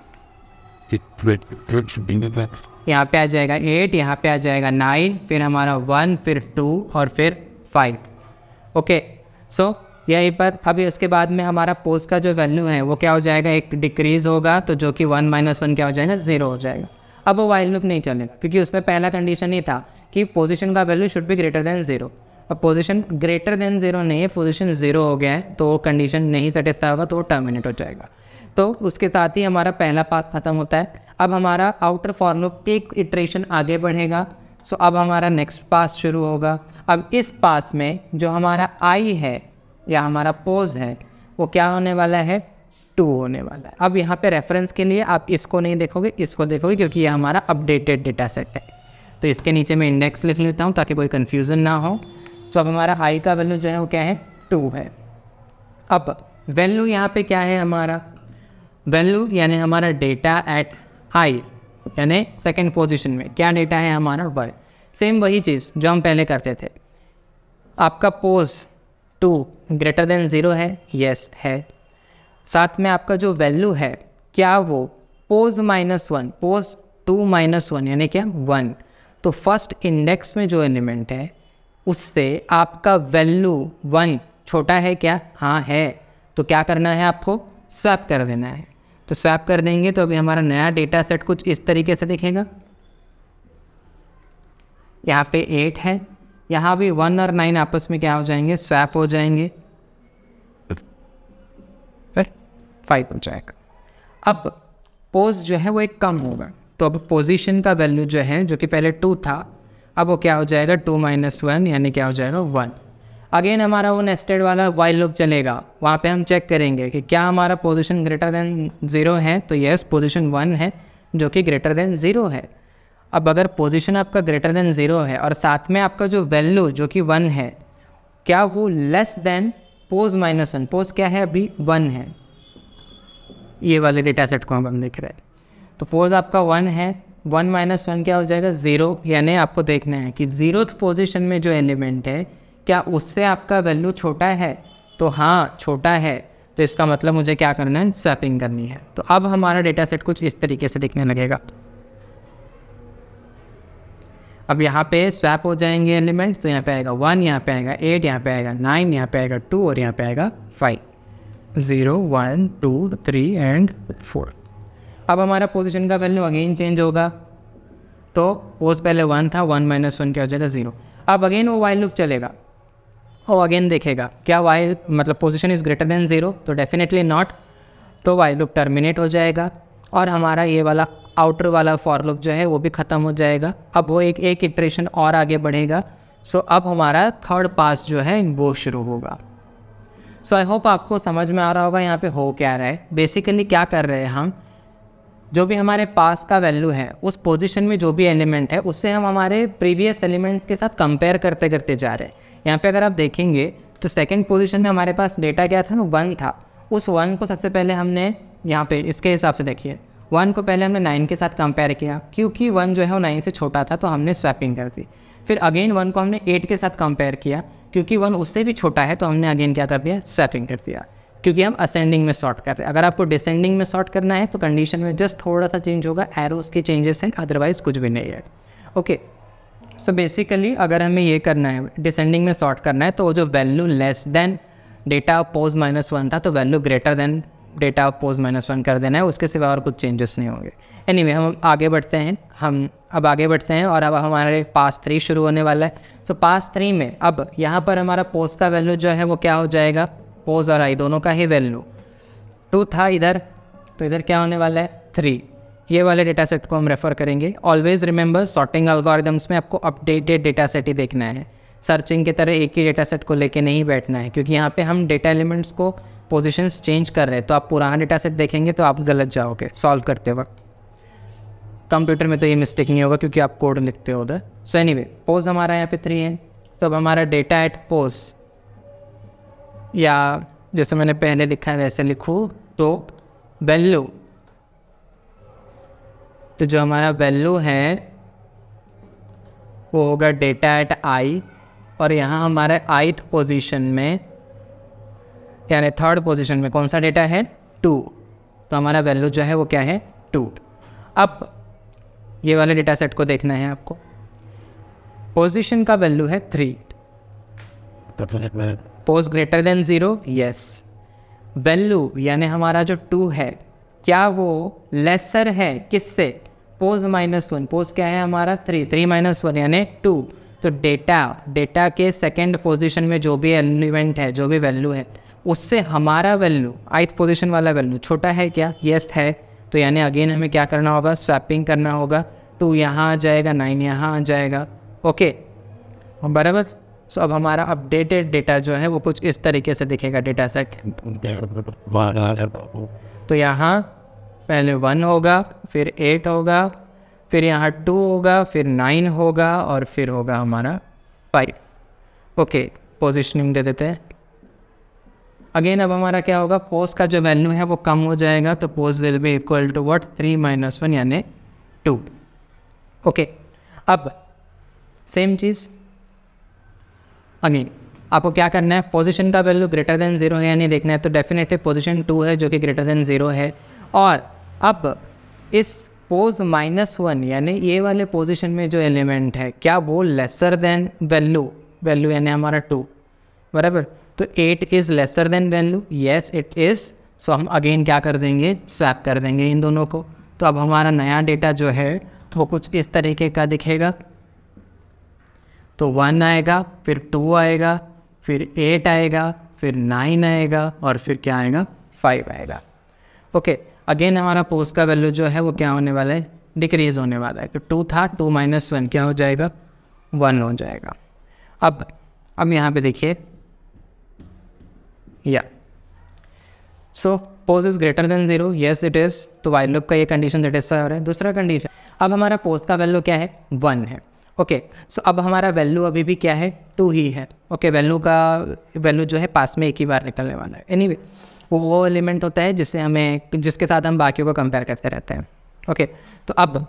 यहाँ पे आ जाएगा एट यहाँ पे आ जाएगा नाइन फिर हमारा वन फिर टू और फिर फाइव ओके सो यहीं पर अभी उसके बाद में हमारा पोस्ट का जो वैल्यू है वो क्या हो जाएगा एक डिक्रीज़ होगा तो जो कि वन माइनस वन क्या हो जाएगा ज़ीरो हो जाएगा अब वो वाइल लुक नहीं चलेगा क्योंकि उसमें पहला कंडीशन ये था कि पोजिशन का वैल्यू शुड भी ग्रेटर देन ज़ीरो अब पोजिशन ग्रेटर देन ज़ीरो नहीं है पोजिशन ज़ीरो हो गया है तो कंडीशन नहीं सेटिस्फाई होगा तो वो टर्मिनेट हो जाएगा तो उसके साथ ही हमारा पहला पास ख़त्म होता है अब हमारा आउटर फॉर लूप एक इटरेशन आगे बढ़ेगा सो अब हमारा नेक्स्ट पास शुरू होगा अब इस पास में जो हमारा आई है या हमारा पोज है वो क्या होने वाला है टू होने वाला है अब यहाँ पे रेफरेंस के लिए आप इसको नहीं देखोगे इसको देखोगे क्योंकि ये हमारा अपडेटेड डेटा सेट है तो इसके नीचे मैं इंडेक्स लिख लेता हूँ ताकि कोई कन्फ्यूज़न ना हो सो अब हमारा आई का वैल्यू जो है वो क्या है टू है अब वैल्यू यहाँ पे क्या है हमारा वैल्यू यानी हमारा डेटा एट हाई यानी सेकेंड पोजिशन में क्या डेटा है हमारा वाई सेम वही चीज़ जो हम पहले करते थे आपका pos two greater than zero है यस yes, है साथ में आपका जो वैल्यू है क्या वो pos minus one pos two minus one यानी क्या वन तो फर्स्ट इंडेक्स में जो एलिमेंट है उससे आपका वैल्यू वन छोटा है क्या हाँ है तो क्या करना है आपको स्वैप कर देना है तो स्वैप कर देंगे तो अभी हमारा नया डेटा सेट कुछ इस तरीके से दिखेगा यहाँ पे एट है यहाँ भी वन और नाइन आपस में क्या हो जाएंगे स्वैप हो जाएंगे फाइव हो जाएगा अब पोज जो है वो एक कम होगा तो अब पोजीशन का वैल्यू जो है जो कि पहले टू था अब वो क्या हो जाएगा टू माइनस वन यानी क्या हो जाएगा वन अगेन हमारा वो नेस्टेड वाला वाइल लुक चलेगा वहाँ पे हम चेक करेंगे कि क्या हमारा पोजीशन ग्रेटर देन ज़ीरो है तो येस पोजीशन वन है जो कि ग्रेटर देन ज़ीरो है अब अगर पोजीशन आपका ग्रेटर देन ज़ीरो है और साथ में आपका जो वैल्यू जो कि वन है क्या वो less than pos minus one pos क्या है अभी वन है ये वाले डेटा सेट को हम देख रहे हैं तो पोज आपका वन है वन माइनस वन क्या हो जाएगा ज़ीरो यानी आपको देखना है कि ज़ीरो पोजिशन में जो एलिमेंट है क्या उससे आपका वैल्यू छोटा है तो हाँ छोटा है तो इसका मतलब मुझे क्या करना है स्वैपिंग करनी है तो अब हमारा डेटा सेट कुछ इस तरीके से दिखने लगेगा अब यहाँ पे स्वैप हो जाएंगे एलिमेंट्स तो यहाँ पे आएगा वन यहाँ पे आएगा एट यहाँ पे आएगा नाइन यहाँ पे आएगा टू और यहाँ पे आएगा five zero one two three and four अब हमारा पोजीशन का वैल्यू अगेन चेंज होगा तो पोज पहले वन था वन माइनस वन क्या हो जाएगा ज़ीरो अब अगेन वो वाइल लुक चलेगा और अगेन देखेगा क्या वाई मतलब position is greater than zero तो डेफिनेटली नॉट तो वाई लुक टर्मिनेट हो जाएगा और हमारा ये वाला आउटर वाला फॉर लुक जो है वो भी ख़त्म हो जाएगा अब वो एक एक इटरेशन और आगे बढ़ेगा सो so, अब हमारा थर्ड पास जो है वो शुरू होगा सो आई होप आपको समझ में आ रहा होगा यहाँ पे हो क्या रहा है बेसिकली क्या कर रहे हैं हम जो भी हमारे पास का वैल्यू है उस पोजीशन में जो भी एलिमेंट है उससे हम हमारे प्रीवियस एलिमेंट के साथ कंपेयर करते करते जा रहे हैं यहाँ पे अगर आप देखेंगे तो सेकंड पोजीशन में हमारे पास डेटा क्या था वन था उस वन को सबसे पहले हमने यहाँ पे इसके हिसाब से देखिए वन को पहले हमने नाइन के साथ कंपेयर किया क्योंकि वन जो है वो नाइन से छोटा था तो हमने स्वैपिंग कर दी फिर अगेन वन को हमने एट के साथ कंपेयर किया क्योंकि वन उससे भी छोटा है तो हमने अगेन क्या कर दिया स्वैपिंग कर दिया क्योंकि हम असेंडिंग में सॉर्ट कर रहे हैं अगर आपको डिसेंडिंग में सॉर्ट करना है तो कंडीशन में जस्ट थोड़ा सा चेंज होगा एरोज के चेंजेस हैं अदरवाइज कुछ भी नहीं है ओके okay, सो बेसिकली अगर हमें ये करना है डिसेंडिंग में सॉर्ट करना है तो वो जो value less than data of pos minus one था तो value greater than data of pos minus one कर देना है उसके सिवा और कुछ चेंजेस नहीं होंगे एनी anyway, हम आगे बढ़ते हैं हम अब आगे बढ़ते हैं और अब हमारे पास थ्री शुरू होने वाला है सो so, पास थ्री में अब यहाँ पर हमारा पोज का वैल्यू जो है वो क्या हो जाएगा पोज और आई दोनों का ही वैल्यू टू था इधर तो इधर क्या होने वाला है थ्री ये वाले डेटा सेट को हम रेफ़र करेंगे ऑलवेज रिमेंबर सॉर्टिंग अल्गोरिदम्स में आपको अपडेटेड डेटा सेट ही देखना है सर्चिंग की तरह एक ही डेटा सेट को लेके नहीं बैठना है क्योंकि यहाँ पे हम डेटा एलिमेंट्स को पोजीशंस चेंज कर रहे हैं तो आप पुराना डेटा सेट देखेंगे तो आप गलत जाओगे सॉल्व करते वक्त कंप्यूटर में तो ये मिस्टेक नहीं होगा क्योंकि आप कोड लिखते हो उधर सो एनी वे पोज हमारा यहाँ पे थ्री है तो अब हमारा डेटा एट पोज या जैसे मैंने पहले लिखा है वैसे लिखूँ तो वैल्यू तो जो हमारा वैल्यू है वो होगा डेटा एट आई और यहाँ हमारे आइथ पोजीशन में यानी थर्ड पोजीशन में कौन सा डेटा है टू तो हमारा वैल्यू जो है वो क्या है टू अब ये वाले डेटा सेट को देखना है आपको पोजीशन का वैल्यू है three pos greater than zero yes value यानी हमारा जो टू है क्या वो लेसर है किससे पोज माइनस वन पोज क्या है हमारा थ्री थ्री माइनस वन यानी टू तो डेटा डेटा के सेकेंड पोजिशन में जो भी एलिमेंट है जो भी वैल्यू है उससे हमारा वैल्यू आइथ पोजिशन वाला वैल्यू छोटा है क्या येस है तो यानी अगेन हमें क्या करना होगा स्वैपिंग करना होगा टू यहाँ आ जाएगा नाइन यहाँ आ जाएगा ओके बराबर सो अब हमारा अपडेटेड डेटा जो है वो कुछ इस तरीके से दिखेगा डेटा सेट तो यहाँ पहले वन होगा फिर एट होगा फिर यहाँ टू होगा फिर नाइन होगा और फिर होगा हमारा फाइव ओके पोजिशनिंग दे देते हैं अगेन अब हमारा क्या होगा पोज का जो वैल्यू है वो कम हो जाएगा तो pos will be equal to what three minus one यानी टू ओके अब सेम चीज़ अगेन आपको क्या करना है पोजीशन का वैल्यू ग्रेटर देन जीरो है यानी देखना है तो डेफिनेटली पोजीशन टू है जो कि ग्रेटर देन जीरो है और अब इस पोज माइनस वन यानी ये वाले पोजिशन में जो एलिमेंट है क्या वो लेसर देन वैल्यू वैल्यू यानी हमारा टू बराबर तो eight is lesser than value yes it is so हम अगेन क्या कर देंगे स्वैप कर देंगे इन दोनों को तो अब हमारा नया डेटा जो है तो वो कुछ इस तरीके का दिखेगा तो वन आएगा फिर टू आएगा फिर एट आएगा फिर नाइन आएगा और फिर क्या आएगा फाइव आएगा ओके okay, अगेन हमारा पोस्ट का वैल्यू जो है वो क्या होने वाला है डिक्रीज होने वाला है तो टू था टू माइनस वन क्या हो जाएगा वन हो जाएगा अब अब यहाँ पे देखिए या so pos is greater than zero yes it is तो वाइल लुप का ये कंडीशन सेटिस्फाई हो रहा है दूसरा कंडीशन अब हमारा पोस्ट का वैल्यू क्या है वन है ओके okay, सो so अब हमारा वैल्यू अभी भी क्या है टू ही है ओके okay, वैल्यू का वैल्यू जो है पास में एक ही बार निकलने वाला है एनी anyway, वो वो एलिमेंट होता है जिससे हमें जिसके साथ हम बाकियों को कंपेयर करते रहते हैं ओके तो अब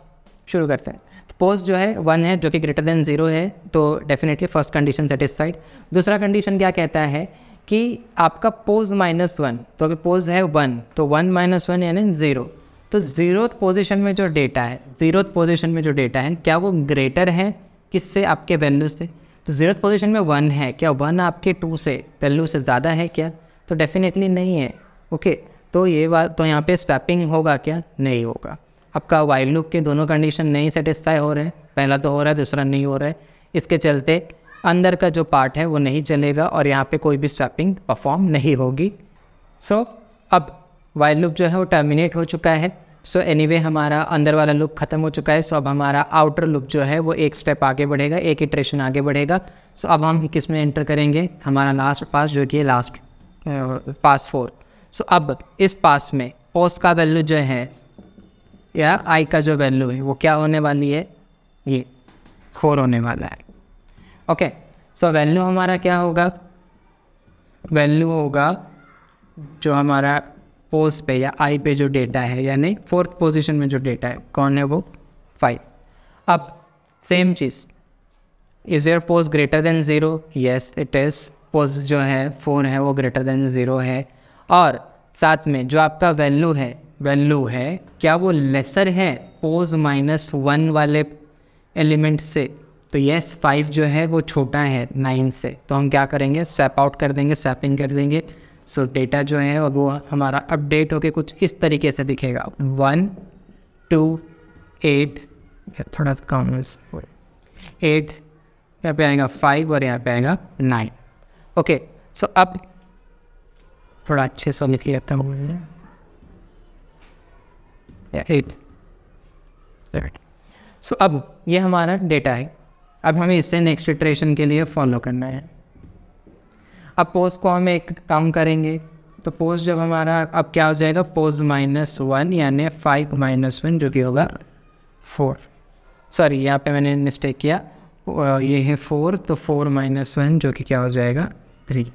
शुरू करते हैं पोज तो जो है वन है जो कि ग्रेटर देन ज़ीरो है तो डेफिनेटली फर्स्ट कंडीशन सेटिस्फाइड दूसरा कंडीशन क्या कहता है कि आपका पोज माइनस वन तो अगर पोज है वन तो वन माइनस वन यानी ज़ीरो तो जीरो पोजिशन में जो डेटा है जीरो पोजिशन में जो डेटा है क्या वो ग्रेटर है किससे आपके वैल्यू से तो जीरो पोजिशन में वन है क्या वन आपके टू से वैल्यू से ज़्यादा है क्या तो डेफिनेटली नहीं है ओके okay, तो ये बात तो यहाँ पे स्वैपिंग होगा क्या नहीं होगा आपका वाइल्ड लुक के दोनों कंडीशन नहीं सेटिस्फाई हो रहे हैं पहला तो हो रहा है दूसरा नहीं हो रहा है इसके चलते अंदर का जो पार्ट है वो नहीं चलेगा और यहाँ पे कोई भी स्वैपिंग परफॉर्म नहीं होगी सो so, अब वाइल्ड लुक जो है वो टर्मिनेट हो चुका है सो so एनीवे anyway, हमारा अंदर वाला लुक खत्म हो चुका है सो so अब हमारा आउटर लुक जो है वो एक स्टेप आगे बढ़ेगा एक इट्रेशन आगे बढ़ेगा सो so अब हम किस में एंटर करेंगे हमारा लास्ट पास जो कि लास्ट पास फोर सो अब इस पास में कॉस का वैल्यू जो है या आई का जो वैल्यू है वो क्या होने वाली है ये फोर होने वाला है ओके सो वैल्यू हमारा क्या होगा वैल्यू होगा जो हमारा पोज पे या आई पे जो डेटा है यानी फोर्थ पोजीशन में जो डेटा है कौन है वो फाइव अब सेम चीज़ is your pos greater than zero yes it is pos जो है फ़ोन है वो ग्रेटर देन ज़ीरो है और साथ में जो आपका वैल्यू है वैल्यू है क्या वो लेसर है पोज माइनस वन वाले एलिमेंट से तो येस फाइव जो है वो छोटा है नाइन से तो हम क्या करेंगे स्वैप आउट कर देंगे स्वैपिंग कर देंगे सो so, डेटा जो है और वो हमारा अपडेट होके कुछ इस तरीके से दिखेगा वन टू एट थोड़ा कम एट यहाँ पे आएगा फाइव और यहाँ पे आएगा नाइन ओके सो अब थोड़ा अच्छे से लिख लेता हूँ एट सो अब ये हमारा डेटा है अब हमें इससे नेक्स्ट इटरेशन के लिए फॉलो करना है अब पोस्ट को हम एक काम करेंगे तो पोस्ट जब हमारा अब क्या हो जाएगा पोस्ट माइनस वन यानि फाइव माइनस वन जो कि होगा फोर सॉरी यहाँ पे मैंने मिस्टेक किया ये है फोर तो फोर माइनस वन जो कि क्या हो जाएगा थ्री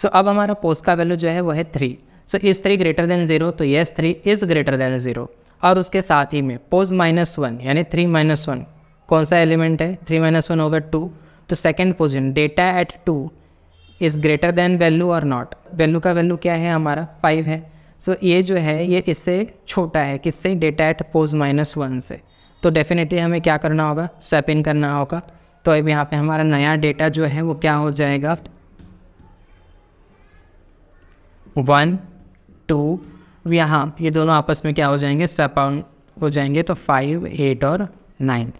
सो अब हमारा पोस्ट का वैल्यू जो है वो है three so is three greater than zero तो yes three is greater than zero और उसके साथ ही में पोज माइनस वन यानी थ्री माइनस वन कौन सा एलिमेंट है थ्री माइनस वन होगा टू तो second position data at two is greater than value और नॉट वैल्यू का वैल्यू क्या है हमारा फाइव है सो so, ये जो है ये इससे छोटा है किससे data at pos minus one से तो डेफिनेटली हमें क्या करना होगा स्वैप इन करना होगा तो अब यहाँ पे हमारा नया डेटा जो है वो क्या हो जाएगा वन टू यहाँ ये दोनों आपस में क्या हो जाएंगे सपाउंड हो जाएंगे तो फाइव एट और नाइन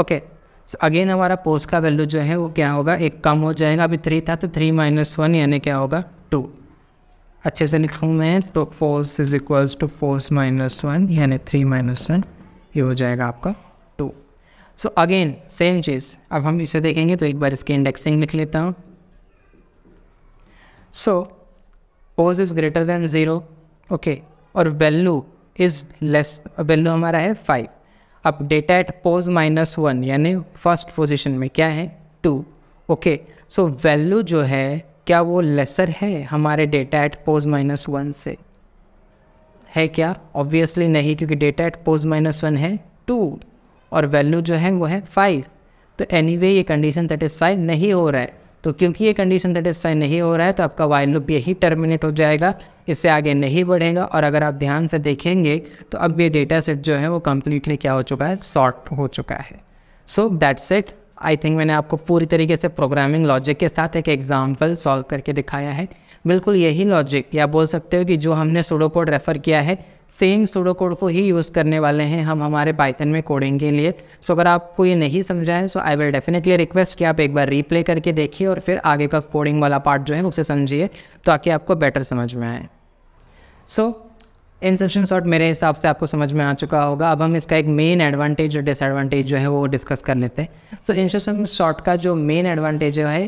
ओके सो अगेन हमारा पोस्ट का वैल्यू जो है वो क्या होगा एक कम हो जाएगा अभी थ्री था तो थ्री माइनस वन यानी क्या होगा टू अच्छे से लिखूँ मैं तो pos is equals to pos minus one यानी थ्री माइनस वन ये हो जाएगा आपका सो अगेन सेम चीज़ अब हम इसे देखेंगे तो एक बार इसकी इंडेक्सिंग लिख लेता हूँ so pos is greater than zero okay और वैल्यू इज़ लेस वैल्यू हमारा है फाइव अब data at pos minus one यानी फर्स्ट पोजिशन में क्या है टू ओके सो वैल्यू जो है क्या वो लेसर है हमारे data at pos minus one से है क्या ऑब्वियसली नहीं क्योंकि data at pos minus one है टू और वैल्यू जो है वो है फाइव तो एनी anyway, ये कंडीशन सेटिस्फाई नहीं हो रहा है तो क्योंकि ये कंडीशन सेटिस्फाई नहीं हो रहा है तो आपका वाइल लुप यही टर्मिनेट हो जाएगा इससे आगे नहीं बढ़ेगा और अगर आप ध्यान से देखेंगे तो अब ये डेटा सेट जो है वो कम्प्लीटली क्या हो चुका है शॉर्ट हो चुका है so that set I think मैंने आपको पूरी तरीके से प्रोग्रामिंग लॉजिक के साथ एक एग्जाम्पल सॉल्व करके दिखाया है बिल्कुल यही लॉजिक या बोल सकते हो कि जो हमने सोडोपोड रेफ़र किया है सेम सूडो कोड को ही यूज़ करने वाले हैं हम हमारे पाइथन में कोडिंग के लिए सो अगर आपको ये नहीं समझा है so I will definitely request कि आप एक बार रीप्ले करके देखिए और फिर आगे का कोडिंग वाला पार्ट जो है उसे समझिए ताकि आपको बेटर समझ में आए सो इंसेप्शन शॉट मेरे हिसाब से आपको समझ में आ चुका होगा अब हम इसका एक मेन एडवांटेज और डिसएडवांटेज जो है वो डिस्कस कर लेते हैं सो इंसेप्शन शॉट का जो मेन एडवांटेज है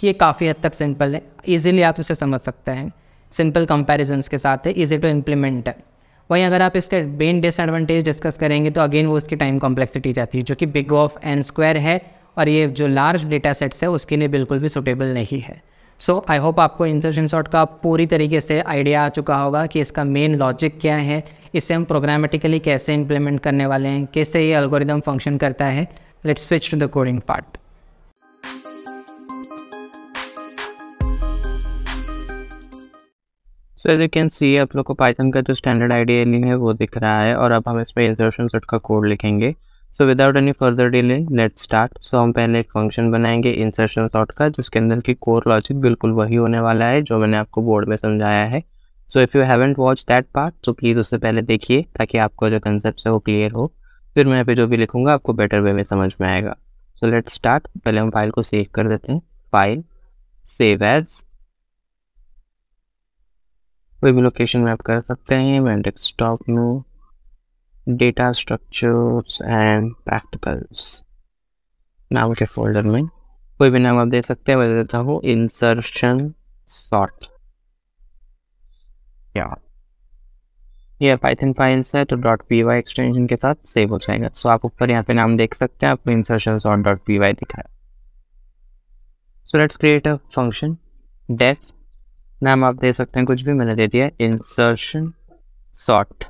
कि ये काफ़ी हद तक सिंपल है ईजिली आप इसे समझ सकते हैं सिंपल कंपैरिजन्स के साथ है ईजी टू इम्प्लीमेंट है वहीं अगर आप इसके मेन डिसएडवांटेज डिस्कस करेंगे तो अगेन वो इसकी टाइम कॉम्प्लेक्सिटी जाती है जो कि बिग ऑफ एन स्क्वायर है और ये जो लार्ज डेटा सेट्स है उसके लिए बिल्कुल भी सुटेबल नहीं है सो आई होप आपको इंसर्शन शॉट का पूरी तरीके से आइडिया आ चुका होगा कि इसका मेन लॉजिक क्या है इसे हम प्रोग्रामेटिकली कैसे इंप्लीमेंट करने वाले हैं कैसे ये अल्गोरिदम फंक्शन करता है let's switch to the coding part so as you can see आप लोग को पाइथन का जो स्टैंडर्ड आईडीएल है वो दिख रहा है और अब हम इस पर इंसर्शन सेट का कोड लिखेंगे so without any further delay let start so हम पहले एक फंक्शन बनाएंगे इंसर्शन सॉट का जिसके अंदर की कोर लॉजिक बिल्कुल वही होने वाला है जो मैंने आपको बोर्ड में समझाया है so if you haven't watch that part so please उससे पहले देखिए ताकि आपको जो कंसेप्ट है वो क्लियर हो फिर मैं पे जो भी लिखूंगा आपको बेटर वे में समझ में आएगा सो लेट स्टार्ट पहले हम फाइल को सेव कर देते हैं फाइल सेव एज़ कोई भी लोकेशन में आप कर सकते हैं मैं डेस्कटॉप में डेटा स्ट्रक्चर्स एंड प्रैक्टिकल्स नाम के फोल्डर में कोई भी नाम आप दे सकते हैं वैसे देता हूँ इंसर्शन सॉट या ये पाइथन फाइल्स है तो डॉट पी वाई एक्सटेंशन के साथ सेव हो जाएगा सो आप ऊपर यहाँ पे नाम देख सकते हैं आपको insertion sort dot P Y दिखाया so let's create a function def नाम आप दे सकते हैं कुछ भी मैंने दे दिया इंसर्शन सॉर्ट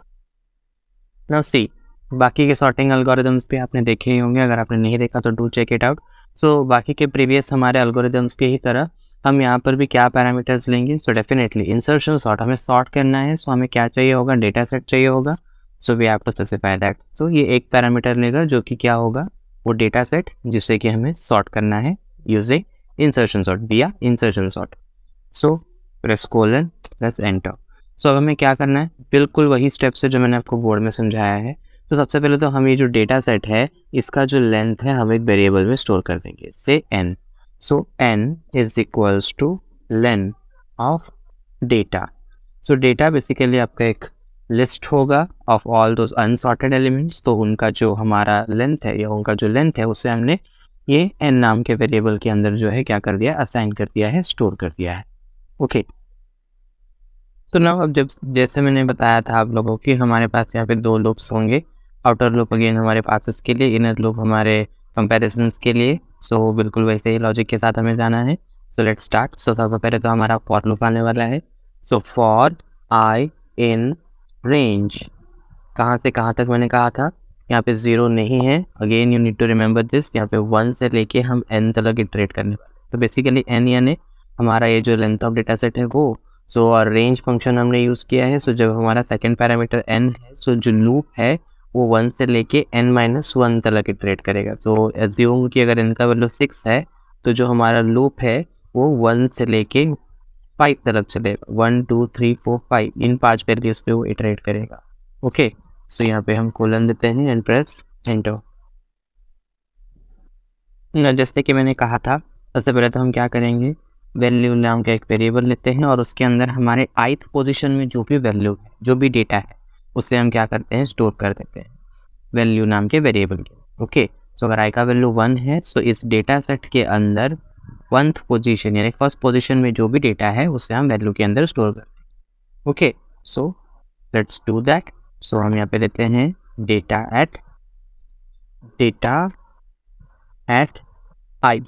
नाउ सी बाकी के सॉर्टिंग एल्गोरिदम्स भी आपने देखे ही होंगे अगर आपने नहीं देखा तो do check it out so बाकी के प्रीवियस हमारे एल्गोरिदम्स के ही तरह हम यहाँ पर भी क्या पैरामीटर्स लेंगे सो डेफिनेटली इंसर्शन सॉर्ट हमें सॉर्ट करना है सो so हमें क्या चाहिए होगा डेटा सेट चाहिए होगा so we have to specify that so ये एक पैरामीटर लेगा जो कि क्या होगा वो डेटा सेट जिससे कि हमें सॉर्ट करना है using insertion sort via insertion sort so press colon plus enter so अब हमें क्या करना है बिल्कुल वही स्टेप से जो मैंने आपको बोर्ड में समझाया है तो सबसे पहले तो हम ये जो डेटा सेट है इसका जो लेंथ है हम एक वेरिएबल में स्टोर कर देंगे से N so N is equals to length of data so data basically आपका एक लिस्ट होगा of all the unsorted elements तो उनका जो हमारा लेंथ है या उनका जो लेंथ है उसे हमने ये एन नाम के वेरिएबल के अंदर जो है क्या कर दिया असाइन कर दिया है स्टोर कर दिया है ओके okay. तो ना अब जब जैसे मैंने बताया था आप लोगों की हमारे पास यहाँ पे दो लूप्स होंगे आउटर लूप अगेन हमारे पासिस के लिए इनर लूप हमारे कंपेरिजन के लिए सो so, बिल्कुल वैसे ही लॉजिक के साथ हमें जाना है सो लेट स्टार्ट सो सबसे पहले तो हमारा फॉर लूप आने वाला है so for i in range कहाँ से कहाँ तक मैंने कहा था यहाँ पे ज़ीरो नहीं है again you need to remember this यहाँ पे वन से लेके हम एन तक इटरेट करने वाले तो बेसिकली एन यानी हमारा ये जो लेंथ ऑफ डेटा सेट है वो सो so, और रेंज फंक्शन हमने यूज़ किया है सो so, जब हमारा सेकेंड पैरामीटर एन है सो so, जो लूप है वो वन से लेके एन माइनस वन तक इटरेट करेगा सो so, एज्यूम कि अगर इनका वैल्यू सिक्स है तो जो हमारा लूप है वो वन से लेके फाइव तक चलेगा one two three four five इन पाँच करके उस वो इटरेट करेगा ओके सो यहाँ पे हम कोलन देते हैं एंड प्रेस एंटर जैसे कि मैंने कहा था सबसे पहले तो हम क्या करेंगे वैल्यू नाम का एक वेरिएबल लेते हैं और उसके अंदर हमारे आइथ पोजिशन में जो भी वैल्यू है जो भी डेटा है उसे हम क्या करते हैं स्टोर कर देते हैं वैल्यू नाम के वेरिएबल के ओके सो अगर आई का वैल्यू वन है सो इस डेटा सेट के अंदर वंथ पोजिशन यानी फर्स्ट पोजिशन में जो भी डेटा है उसे हम वैल्यू के अंदर स्टोर करते हैं okay so let's do that so हम यहाँ पे लेते हैं data at data at i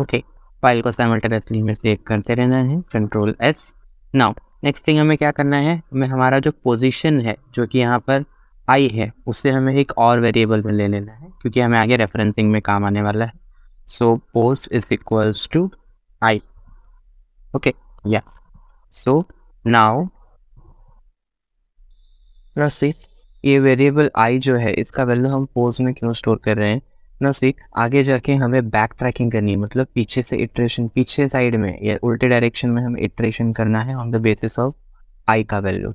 okay file को साइमल्टेनियसली में सेव करते रहना है control S now next thing हमें क्या करना है हमें हमारा जो पोजीशन है जो कि यहाँ पर आई है उससे हमें एक और वेरिएबल में ले लेना है क्योंकि हमें आगे रेफरेंसिंग में काम आने वाला है so post is equals to i okay या सो नाउ ये वेरिएबल आई जो है इसका वैल्यू हम पोज में क्यों स्टोर कर रहे हैं ना से आगे जाके हमें बैक ट्रैकिंग करनी है मतलब पीछे से इटरेशन पीछे साइड में या उल्टे डायरेक्शन में हमें इटरेशन करना है on the basis of i का वैल्यू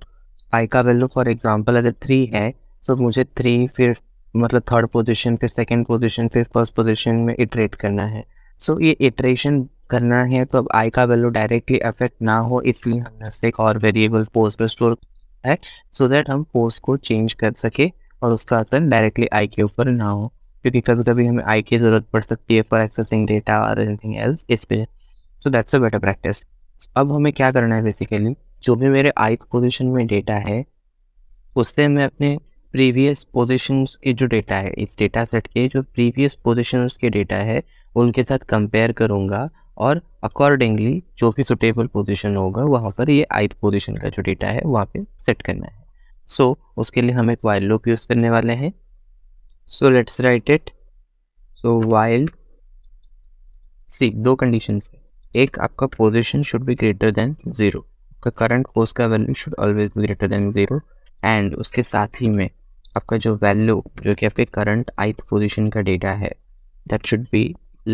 आई का वैल्यू फॉर एग्जांपल अगर थ्री है तो मुझे थ्री फिर मतलब थर्ड पोजीशन फिर सेकंड पोजीशन फिर फर्स्ट पोजीशन में इटरेट करना है सो so, ये इटरेशन करना है तो अब आई का वैल्यू डायरेक्टली अफेक्ट ना हो इसलिए हमने उससे एक और वेरिएबल पोस्ट पर स्टोर है सो so दैट हम पोस्ट को चेंज कर सके और उसका असर डायरेक्टली आई के ऊपर ना हो क्योंकि कभी कभी हमें आई की ज़रूरत पड़ सकती है फॉर एक्सेसिंग डेटा और एनीथिंग एल्स इस पे so that's a better practice अब हमें क्या करना है बेसिकली जो भी मेरे आई पोजिशन में डेटा है उससे मैं अपने प्रीवियस पोजिशन के जो डेटा है इस डेटा सेट के जो प्रीवियस पोजिशन के डेटा है उनके साथ कंपेयर करूँगा और अकॉर्डिंगली जो भी सुटेबल पोजिशन होगा वहाँ पर ये आई पोजिशन का जो डेटा है वहाँ पे सेट करना है सो so, उसके लिए हम एक वाइल लूप यूज़ करने वाले हैं so let's write it so while see दो conditions है एक आपका position should be greater than zero आपका current post का value should always be greater than zero and उसके साथ ही में आपका जो value जो कि आपके current ith position का data है that should be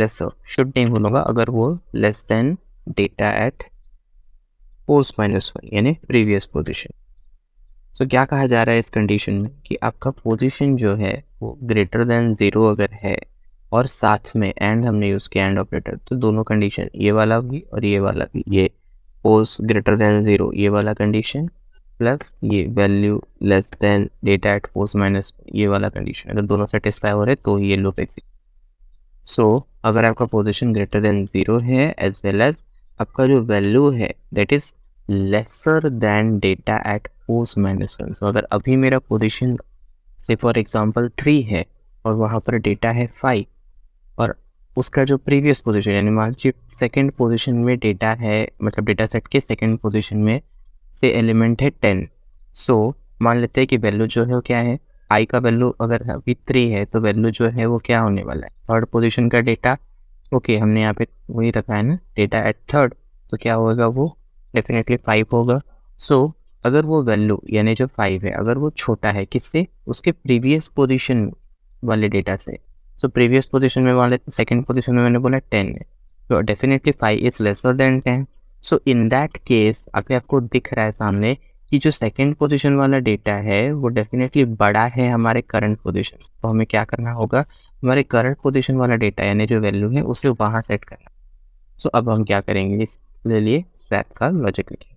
lesser should नहीं भूलूंगा अगर वो less than data at post minus one यानी previous position सो क्या कहा जा रहा है इस कंडीशन में कि आपका पोजीशन जो है वो ग्रेटर देन ज़ीरो अगर है और साथ में एंड हमने यूज़ किया एंड ऑपरेटर तो दोनों कंडीशन ये वाला भी और ये वाला भी ये पोज ग्रेटर देन ज़ीरो ये वाला कंडीशन प्लस ये value less than data at pos minus ये वाला कंडीशन अगर दोनों सेटिस्फाई हो रहे तो ये लो एग्जिट सो so, अगर आपका पोजिशन ग्रेटर देन ज़ीरो है एज वेल एज आपका जो वैल्यू है that is lesser than data at post minus so अगर अभी मेरा पोजीशन से फॉर एग्जांपल थ्री है और वहाँ पर डेटा है फाइव और उसका जो प्रीवियस पोजीशन यानी मान लीजिए सेकेंड पोजिशन में डेटा है मतलब डेटा सेट के सेकेंड पोजिशन में से एलिमेंट है टेन सो so, मान लेते हैं कि वैल्यू जो है वो क्या है आई का वैल्यू अगर अभी थ्री है तो वैल्यू जो है वो क्या होने वाला है थर्ड पोजिशन का डेटा ओके okay, हमने यहाँ पे वही रखा है ना डेटा एट थर्ड तो क्या होगा वो डेफिनेटली फाइव होगा सो so, अगर वो वैल्यू यानी जो फाइव है अगर वो छोटा है किससे उसके प्रीवियस पोजीशन वाले डेटा से सो प्रीवियस पोजीशन में वाले सेकंड पोजीशन में मैंने बोला टेन है तो definitely five is lesser than ten so in that case अगर आपको दिख रहा है सामने कि जो सेकंड पोजीशन वाला डेटा है वो डेफिनेटली बड़ा है हमारे करंट पोजिशन तो हमें क्या करना होगा हमारे करंट पोजिशन वाला डेटा यानी जो वैल्यू है उसे वहाँ सेट करना सो so, अब हम क्या करेंगे इसके लिए स्वैप का लॉजिक लिखेंगे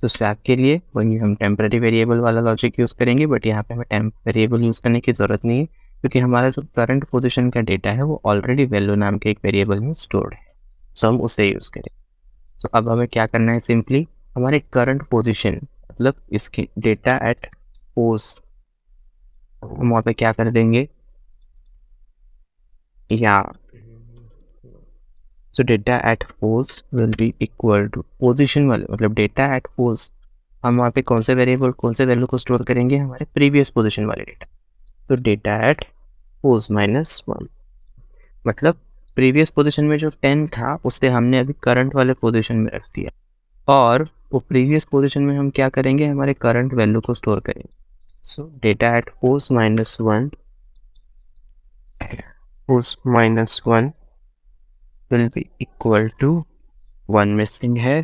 तो स्वैप के लिए वही हम टेम्प्रेरी वेरिएबल वाला लॉजिक यूज़ करेंगे बट यहाँ पे हमें टेम्प वेरिएबल यूज़ करने की ज़रूरत नहीं है क्योंकि हमारा जो करंट पोजिशन का डेटा है वो ऑलरेडी वैल्यू नाम के एक वेरिएबल में स्टोर्ड है सो हम उसे यूज़ करें सो अब हमें क्या करना है सिंपली हमारे करंट पोजिशन मतलब इसकी डेटा एट पोज हम वहाँ पर क्या कर देंगे या so data at pos will be equal to position वाले मतलब डेटा एट पोज हम वहाँ पे कौन से वेरिएबल कौन से वैल्यू को स्टोर करेंगे हमारे प्रीवियस पोजिशन वाले डेटा तो data at pos minus one मतलब प्रीवियस पोजिशन में जो टेन था उससे हमने अभी करंट वाले पोजिशन में रख दिया और वो प्रीवियस पोजिशन में हम क्या करेंगे हमारे करंट वैल्यू को स्टोर करेंगे so data at pos minus one pos minus one will be equal to one missing है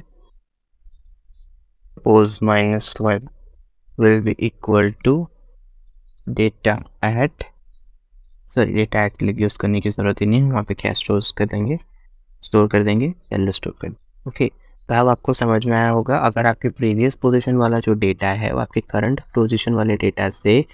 suppose minus one will be equal to data at sorry data at के लिए यूज़ करने की ज़रूरत ही नहीं है वहाँ पे क्या स्टोर कर देंगे स्टोर कर देंगे एल स्टोर कर देंगे ओके तो अब आपको समझ में आया होगा अगर आपके प्रीवियस पोजीशन वाला जो डेटा है वो आपके करंट पोजीशन वाले डेटा से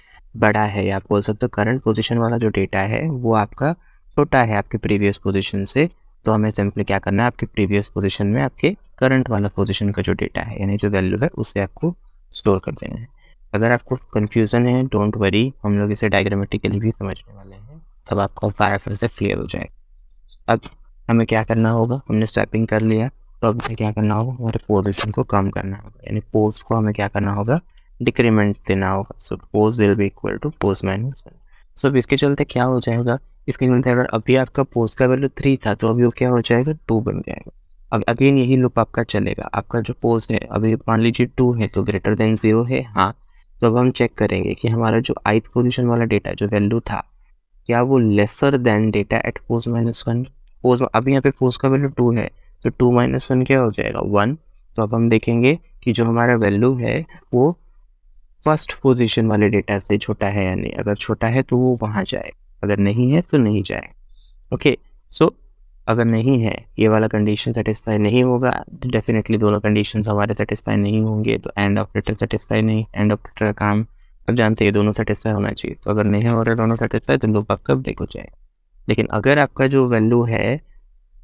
बड़ा है या बोल सकते हो करंट पोजीशन वाला जो डेटा है वो आपका छोटा है आपके प्रीवियस पोजीशन से तो हमें सिंपली क्या करना है आपकी प्रीवियस पोजिशन में आपके करंट वाला पोजिशन का जो डेटा है यानी जो वैल्यू है उसे आपको स्टोर कर देना है अगर आपको कन्फ्यूज़न है डोंट वरी हम लोग इसे डायग्रामेटिकली भी समझने वाले हैं तब आपको फायर फिर से क्लियर हो जाएगा अब हमें क्या करना होगा हमने स्वैपिंग कर लिया तो अब क्या करना होगा हमारे पोजिशन को कम करना होगा यानी पोज को हमें क्या करना होगा डिक्रीमेंट देना होगा so pos will be equal to pos minus one so इसके चलते क्या हो जाएगा इसके मतलब अगर अभी आपका पोस्ट का वैल्यू थ्री था तो अभी वो क्या हो जाएगा टू बन जाएगा अब अगेन यही लुप आपका चलेगा आपका जो पोस्ट है अभी मान लीजिए टू है तो ग्रेटर देन ज़ीरो है हाँ तो अब हम चेक करेंगे कि हमारा जो आइथ पोजिशन वाला डेटा जो वैल्यू था क्या वो lesser than data at post minus one post अभी यहाँ पे पोस्ट का वैल्यू टू है तो टू माइनस वन क्या हो जाएगा वन तो अब हम देखेंगे कि जो हमारा वैल्यू है वो फर्स्ट पोजिशन वाले डेटा से छोटा है या नहीं अगर छोटा है तो वो वहाँ जाएगा अगर नहीं है तो नहीं जाए ओके सो अगर नहीं है ये वाला कंडीशन सेटिस्फाई नहीं होगा तो डेफिनेटली दोनों कंडीशन हमारे सेटिस्फाई नहीं होंगे तो एंड ऑपरेटर सेटिस्फाई नहीं एंड ऑपरेटर का काम अब जानते हैं दोनों सेटिस्फाई होना चाहिए तो अगर नहीं हो रहा दोनों सेटिस्फाई तो लोग आपका ब्रेक हो जाए लेकिन अगर आपका जो वैल्यू है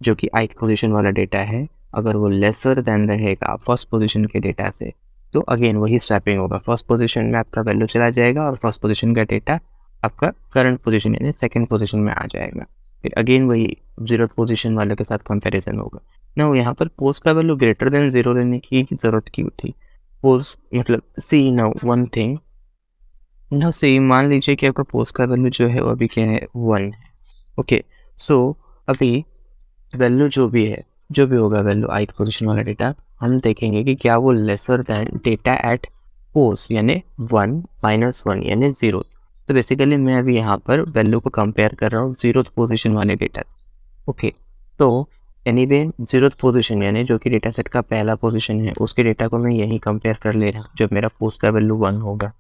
जो कि आई पोजिशन वाला डेटा है अगर वो लेसर देन रहेगा फर्स्ट पोजिशन के डेटा से तो अगेन वही स्वैपिंग होगा फर्स्ट पोजिशन में आपका वैल्यू चला जाएगा और फर्स्ट पोजिशन का डेटा आपका करंट पोजीशन यानी सेकंड पोजीशन में आ जाएगा फिर अगेन वही जीरो पोजीशन वाले के साथ कंपैरिजन होगा ना वो यहाँ पर पोज का वैल्यू ग्रेटर देन जीरो रहने की ज़रूरत क्यों थी पोज मतलब see now one thing no see मान लीजिए कि आपका पोज का वैल्यू जो है वो अभी क्या है वन है ओके सो अभी वैल्यू जो भी है जो भी होगा वैल्यू आई पोजिशन वाला डेटा हम देखेंगे कि क्या वो lesser than data at pos यानी वन माइनस वन यानी ज़ीरो तो बेसिकली मैं अभी यहाँ पर वैल्यू को कंपेयर कर रहा हूँ जीरो पोजिशन वाले डेटा ओके तो एनी वे जीरो पोजिशन यानी जो कि डेटा सेट का पहला पोजिशन है उसके डेटा को मैं यहीं कंपेयर कर ले रहा हूँ जब मेरा पोस्ट का वैल्यू वन होगा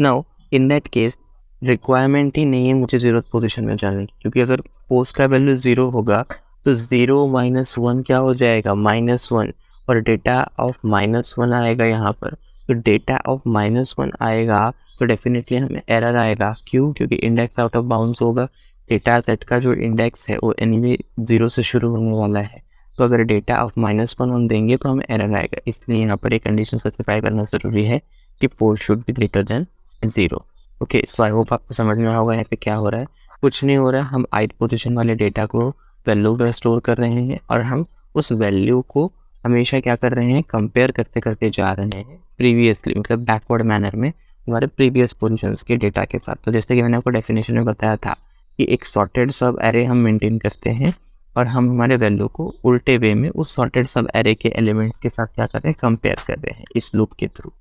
now in that case requirement ही नहीं है मुझे जीरो पोजिशन में जाने क्योंकि अगर पोस्ट का वैल्यू ज़ीरो होगा तो ज़ीरो माइनस वन क्या हो जाएगा माइनस वन और डेटा ऑफ माइनस वन आएगा यहाँ पर तो डेटा ऑफ माइनस वन आएगा तो डेफिनेटली हमें एरर आएगा क्यों क्योंकि इंडेक्स आउट ऑफ बाउंस होगा डेटा सेट का जो इंडेक्स है वो एनी वे ज़ीरो से शुरू होने वाला है तो अगर डेटा ऑफ माइनस वन हम देंगे तो हमें एरर आएगा इसलिए यहाँ पर एक कंडीशन स्पेसिफाई करना ज़रूरी है कि पोल शुड भी greater than zero okay so I hope आपको समझ में होगा यहाँ पे क्या हो रहा है कुछ नहीं हो रहा हम आइट पोजिशन वाले डेटा को वैल्यू स्टोर कर रहे हैं और हम उस वैल्यू को हमेशा क्या कर रहे हैं कंपेयर करते करते जा रहे हैं प्रीवियसली मतलब बैकवर्ड मैनर में हमारे प्रीवियस पोजिशन के डेटा के साथ तो जैसे कि मैंने आपको डेफिनेशन में बताया था कि एक सॉर्टेड सब एरे हम मेंटेन करते हैं और हम हमारे वैल्यू को उल्टे वे में उस सॉर्टेड सब एरे के एलिमेंट्स के साथ क्या कर रहे हैं कंपेयर कर रहे हैं इस लूप के थ्रू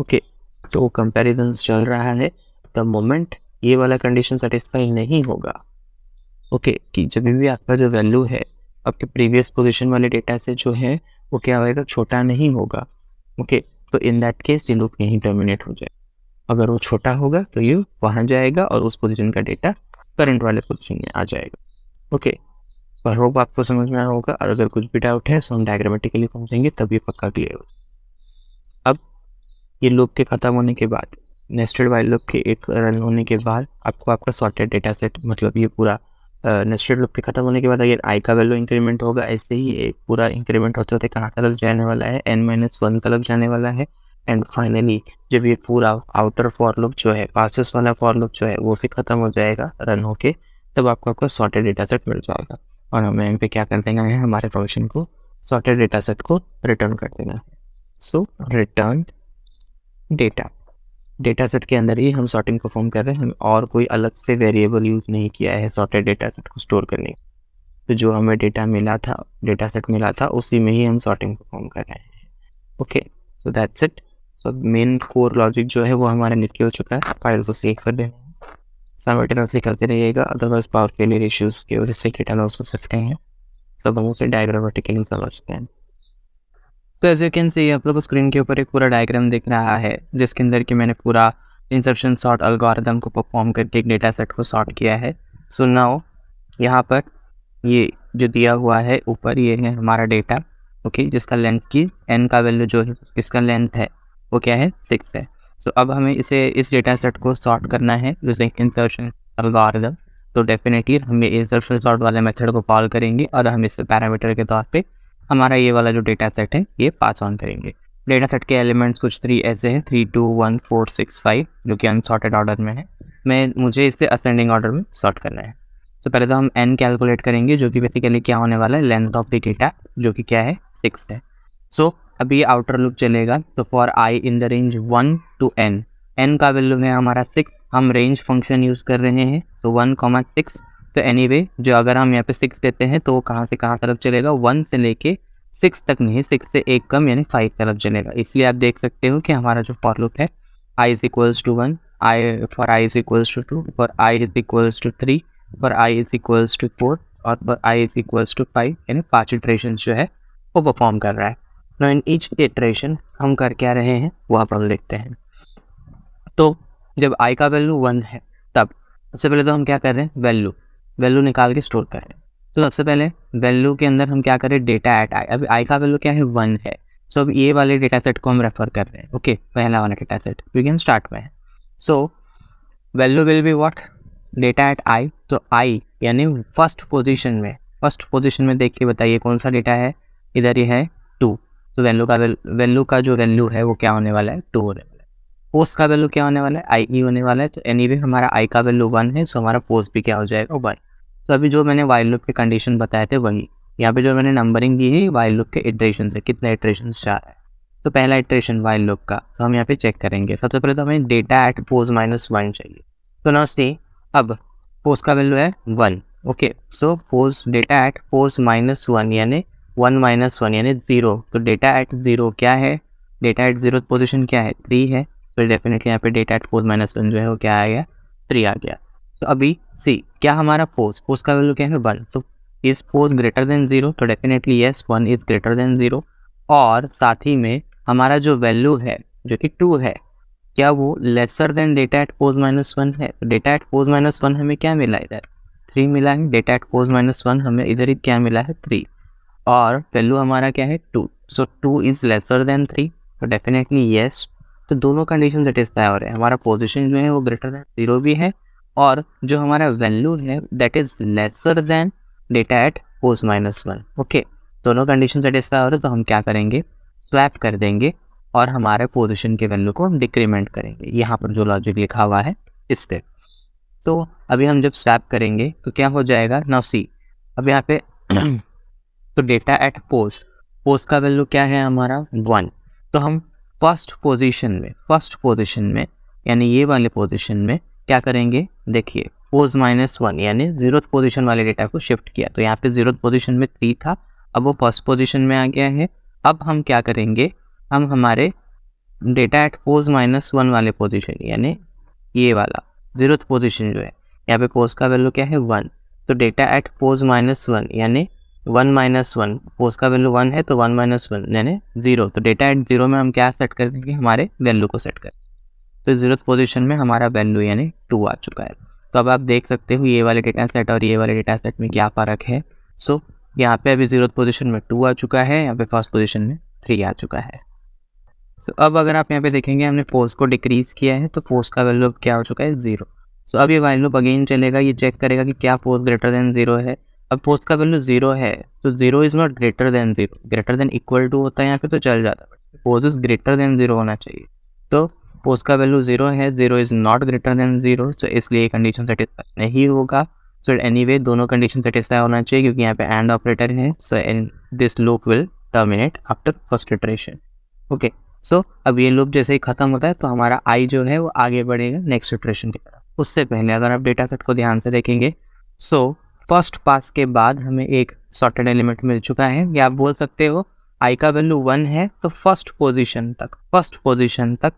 ओके तो कंपेरिजन चल रहा है द मोमेंट ये वाला कंडीशन सेटिस्फाई नहीं होगा ओके okay, कि जब भी आपका जो वैल्यू है आपके प्रीवियस पोजिशन वाले डेटा से जो है वो क्या होगा छोटा नहीं होगा ओके okay, तो इन दैट केस ये लूप यहीं टर्मिनेट हो जाए अगर वो छोटा होगा तो ये वहाँ जाएगा और उस पोजीशन का डेटा करंट वाले पोजीशन में आ जाएगा ओके पर होप आपको समझ में आया होगा और अगर कुछ भी डाउट है तो हम डायग्रामेटिकली पहुँचेंगे तब ये पक्का क्लियर हो अब ये लूप के ख़त्म होने के बाद नेस्टेड वाइल लूप के एक रन होने के बाद आपको आपका सॉर्टेड डेटा सेट मतलब ये पूरा नेस्टेड लूप के ख़त्म होने के बाद अगर आई का वैल्यू इंक्रीमेंट होगा ऐसे ही एक पूरा इंक्रीमेंट होते होते कहाँ तरफ जाने वाला है एन माइनस वन तरफ जाने वाला है एंड फाइनली जब ये पूरा आउटर फॉर जो है पासिस वाला फॉर जो है वो भी खत्म हो जाएगा रन होके तब आपको आपको सॉर्टेड डेटा सेट मिल जाएगा और हमें यहाँ पे क्या कर देना है हमारे फंक्शन को सॉर्टेड डेटा सेट को रिटर्न कर देना है so return data data set के अंदर ही हम सॉर्टिंग परफॉर्म कर रहे हैं हम और कोई अलग से वेरिएबल यूज़ नहीं किया है सॉर्टेड डेटा सेट को स्टोर करने तो जो हमें डेटा मिला था डेटा सेट मिला था उसी में ही हम सॉर्टिंग परफॉर्म कर रहे हैं ओके सो दैट्स इट सब मेन कोर लॉजिक जो है वो हमारा निकल चुका है फाइल को सेव कर देना है करते रहिएगा अदरवाइज पावर फेलियर इश्यूज के वजह से डेटा लॉस हो हैं सब हम उसे डायग्रामेटिकली समझते हैं तो एज यू कैन सी आप लोग स्क्रीन के ऊपर एक पूरा डायग्राम दिख रहा है जिसके अंदर कि मैंने पूरा इंसर्शन शॉर्ट अल्गोरिदम को परफॉर्म करके एक डेटा सेट को शॉर्ट किया है सो नाउ यहाँ पर ये जो दिया हुआ है ऊपर ये है हमारा डेटा ओके जिसका लेंथ की एन का वैल्यू जो है इसका लेंथ है वो क्या है सिक्स है सो so, अब हमें इसे इस डेटा सेट को सॉर्ट करना है यूजिंग इंसर्शन अलगारिदम तो डेफिनेटली हम ये इंसर्शन सॉर्ट वाले मेथड को कॉल करेंगे और हम इस पैरामीटर के तौर पे हमारा ये वाला जो डेटा सेट है ये पास ऑन करेंगे डेटा सेट के एलिमेंट्स कुछ थ्री ऐसे हैं three two one four six five जो कि अनसॉर्टेड ऑर्डर में है मैं मुझे इसे असेंडिंग ऑर्डर में सॉर्ट करना है तो पहले तो हम एन कैलकुलेट करेंगे जो कि बेसिकली क्या होने वाला है लेंथ ऑफ द डेटा जो कि क्या है सिक्स है सो so, अब ये आउटर लुक चलेगा तो for i in the range one two n n का वैल्यू है हमारा सिक्स हम रेंज फंक्शन यूज़ कर रहे हैं तो वन कॉमा सिक्स तो एनी anyway, जो अगर हम यहाँ पे सिक्स देते हैं तो कहाँ से कहाँ तरफ चलेगा वन से लेके सिक्स तक नहीं सिक्स से एक कम यानी फाइव तरफ चलेगा इसलिए आप देख सकते हो कि हमारा जो फॉर लुक है i is equals to one i for i is equals to two for i is equals to three for i is equals to four और for i is equals to five यानी पाँच iteration जो है वो perform कर रहा है no in each iteration हम कर क्या रहे हैं वो आप हम देखते हैं तो जब आई का वैल्यू वन है तब सबसे पहले तो हम क्या कर रहे हैं वैल्यू वैल्यू निकाल के स्टोर कर रहे हैं तो सबसे पहले वैल्यू के अंदर हम क्या करें डेटा एट आई अभी आई का वैल्यू क्या है वन है सो अब ये वाले डेटा सेट को हम रेफर कर रहे हैं ओके पहला वाला data set we can start में so value will be what data at i तो आई यानी फर्स्ट पोजिशन में फर्स्ट पोजिशन में देखिए बताइए कौन सा डेटा है इधर ये है टू तो वैल्यू का वैल्यू का जो वैल्यू है वो क्या होने वाला है टू होने वाला है पोस्ट का वैल्यू क्या होने वाला है आई ई e होने वाला है तो एनी anyway, हमारा आई का वैल्यू वन है सो हमारा पोस्ट भी क्या हो जाएगा वन तो अभी जो मैंने वाइल लुक के कंडीशन बताए थे वही यहाँ पे जो मैंने नंबरिंग दी है वाइल लुक के इटरेशन से कितने इटरेशन चार है तो पहला इटरेशन वाइल लुक का तो हम यहाँ पे चेक करेंगे सबसे पहले तो हमें data at pos minus one चाहिए तो नाउ सी अब पोज का वैल्यू है one okay so pos data at pos minus one यानी वन माइनस वन यानी ज़ीरो तो डेटा एट ज़ीरो क्या है डेटा एट ज़ीरो पोजिशन क्या है थ्री है तो डेफिनेटली यहाँ पे data at four minus one जो है वो क्या आ गया थ्री आ गया तो अभी सी क्या हमारा पोज पोज का वैल्यू क्या है वन तो इस पोज ग्रेटर देन ज़ीरो तो definitely yes one is greater than zero और साथ ही में हमारा जो वैल्यू है जो कि टू है क्या वो lesser than data at pos minus one है तो data at pos minus one हमें क्या मिला इधर थ्री मिला है data at pos minus one हमें इधर ही क्या मिला है थ्री और वैल्यू हमारा क्या है two so two is lesser than three तो डेफिनेटली येस तो दोनों कंडीशन सेटिस्फाई हो रहे हैं हमारा पोजिशन जो है वो ग्रेटर दैन जीरो भी है और जो हमारा वैल्यू है that is lesser than data at pos minus one okay दोनों कंडीशन सेटिस्फाई हो रहे हैं तो हम क्या करेंगे स्वैप कर देंगे और हमारे पोजिशन के वैल्यू को हम डिक्रीमेंट करेंगे यहाँ पर जो लॉजिक लिखा हुआ है इस पर तो अभी हम जब स्वैप करेंगे तो क्या हो जाएगा नाउ सी अब यहाँ पे तो डेटा एट पोज पोज का वैल्यू क्या है हमारा वन तो हम फर्स्ट पोजीशन में फर्स्ट पोजीशन में यानी ये वाले पोजीशन में क्या करेंगे देखिए पोज माइनस वन यानी जीरो पोजीशन वाले डेटा को शिफ्ट किया तो यहाँ पे जीरो पोजीशन में थ्री था अब वो फर्स्ट पोजीशन में आ गया है अब हम क्या करेंगे हम हमारे data at pos minus one वाले पोजीशन यानी ये वाला जीरो पोजीशन जो है यहाँ पे पोज का वैल्यू क्या है वन तो data at pos minus one यानी वन माइनस वन पोस्ट का वैल्यू वन है तो वन माइनस वन यानी जीरो तो डेटा एट जीरो में हम क्या सेट कर देंगे हमारे वैल्यू को सेट कर तो जीरो पोजिशन में हमारा वैल्यू यानी टू आ चुका है तो अब आप देख सकते हो ये वाले डेटा सेट और ये वाले डेटा सेट में क्या फ़र्क है सो यहाँ पे अभी जीरो पोजिशन में टू आ चुका है यहाँ पे फर्स्ट पोजिशन में थ्री आ चुका है सो so, अब अगर आप यहाँ पे देखेंगे हमने फोर्स को डिक्रीज़ किया है तो फोर्स का वैल्यू अब क्या हो चुका है ज़ीरो सो so, अब ये वैल्यू अगेन चलेगा ये चेक करेगा कि क्या फोर्स ग्रेटर देन ज़ीरो है अब का वैल्यू जीरो है तो zero is not greater than zero greater than equal to होता है यहाँ पे तो चल जाता है suppose is greater than zero होना चाहिए तो पोज का वैल्यू जीरो है zero is not greater than zero so इसलिए कंडीशन सेटिस्फाई नहीं होगा सो एनी वे दोनों कंडीशन सेटिस्फाई होना चाहिए क्योंकि यहाँ पे एंड ऑपरेटर है so and this loop will terminate after first iteration okay so अब ये लूप जैसे ही खत्म होता है तो हमारा आई जो है वो आगे बढ़ेगा नेक्स्ट इटरेशन की तरफ उससे पहले अगर आप डेटा सेट को ध्यान से देखेंगे सो so, फर्स्ट पास के बाद हमें एक सॉर्टेड एलिमेंट मिल चुका है या आप बोल सकते हो आई का वैल्यू वन है तो फर्स्ट पोजीशन तक फर्स्ट पोजीशन तक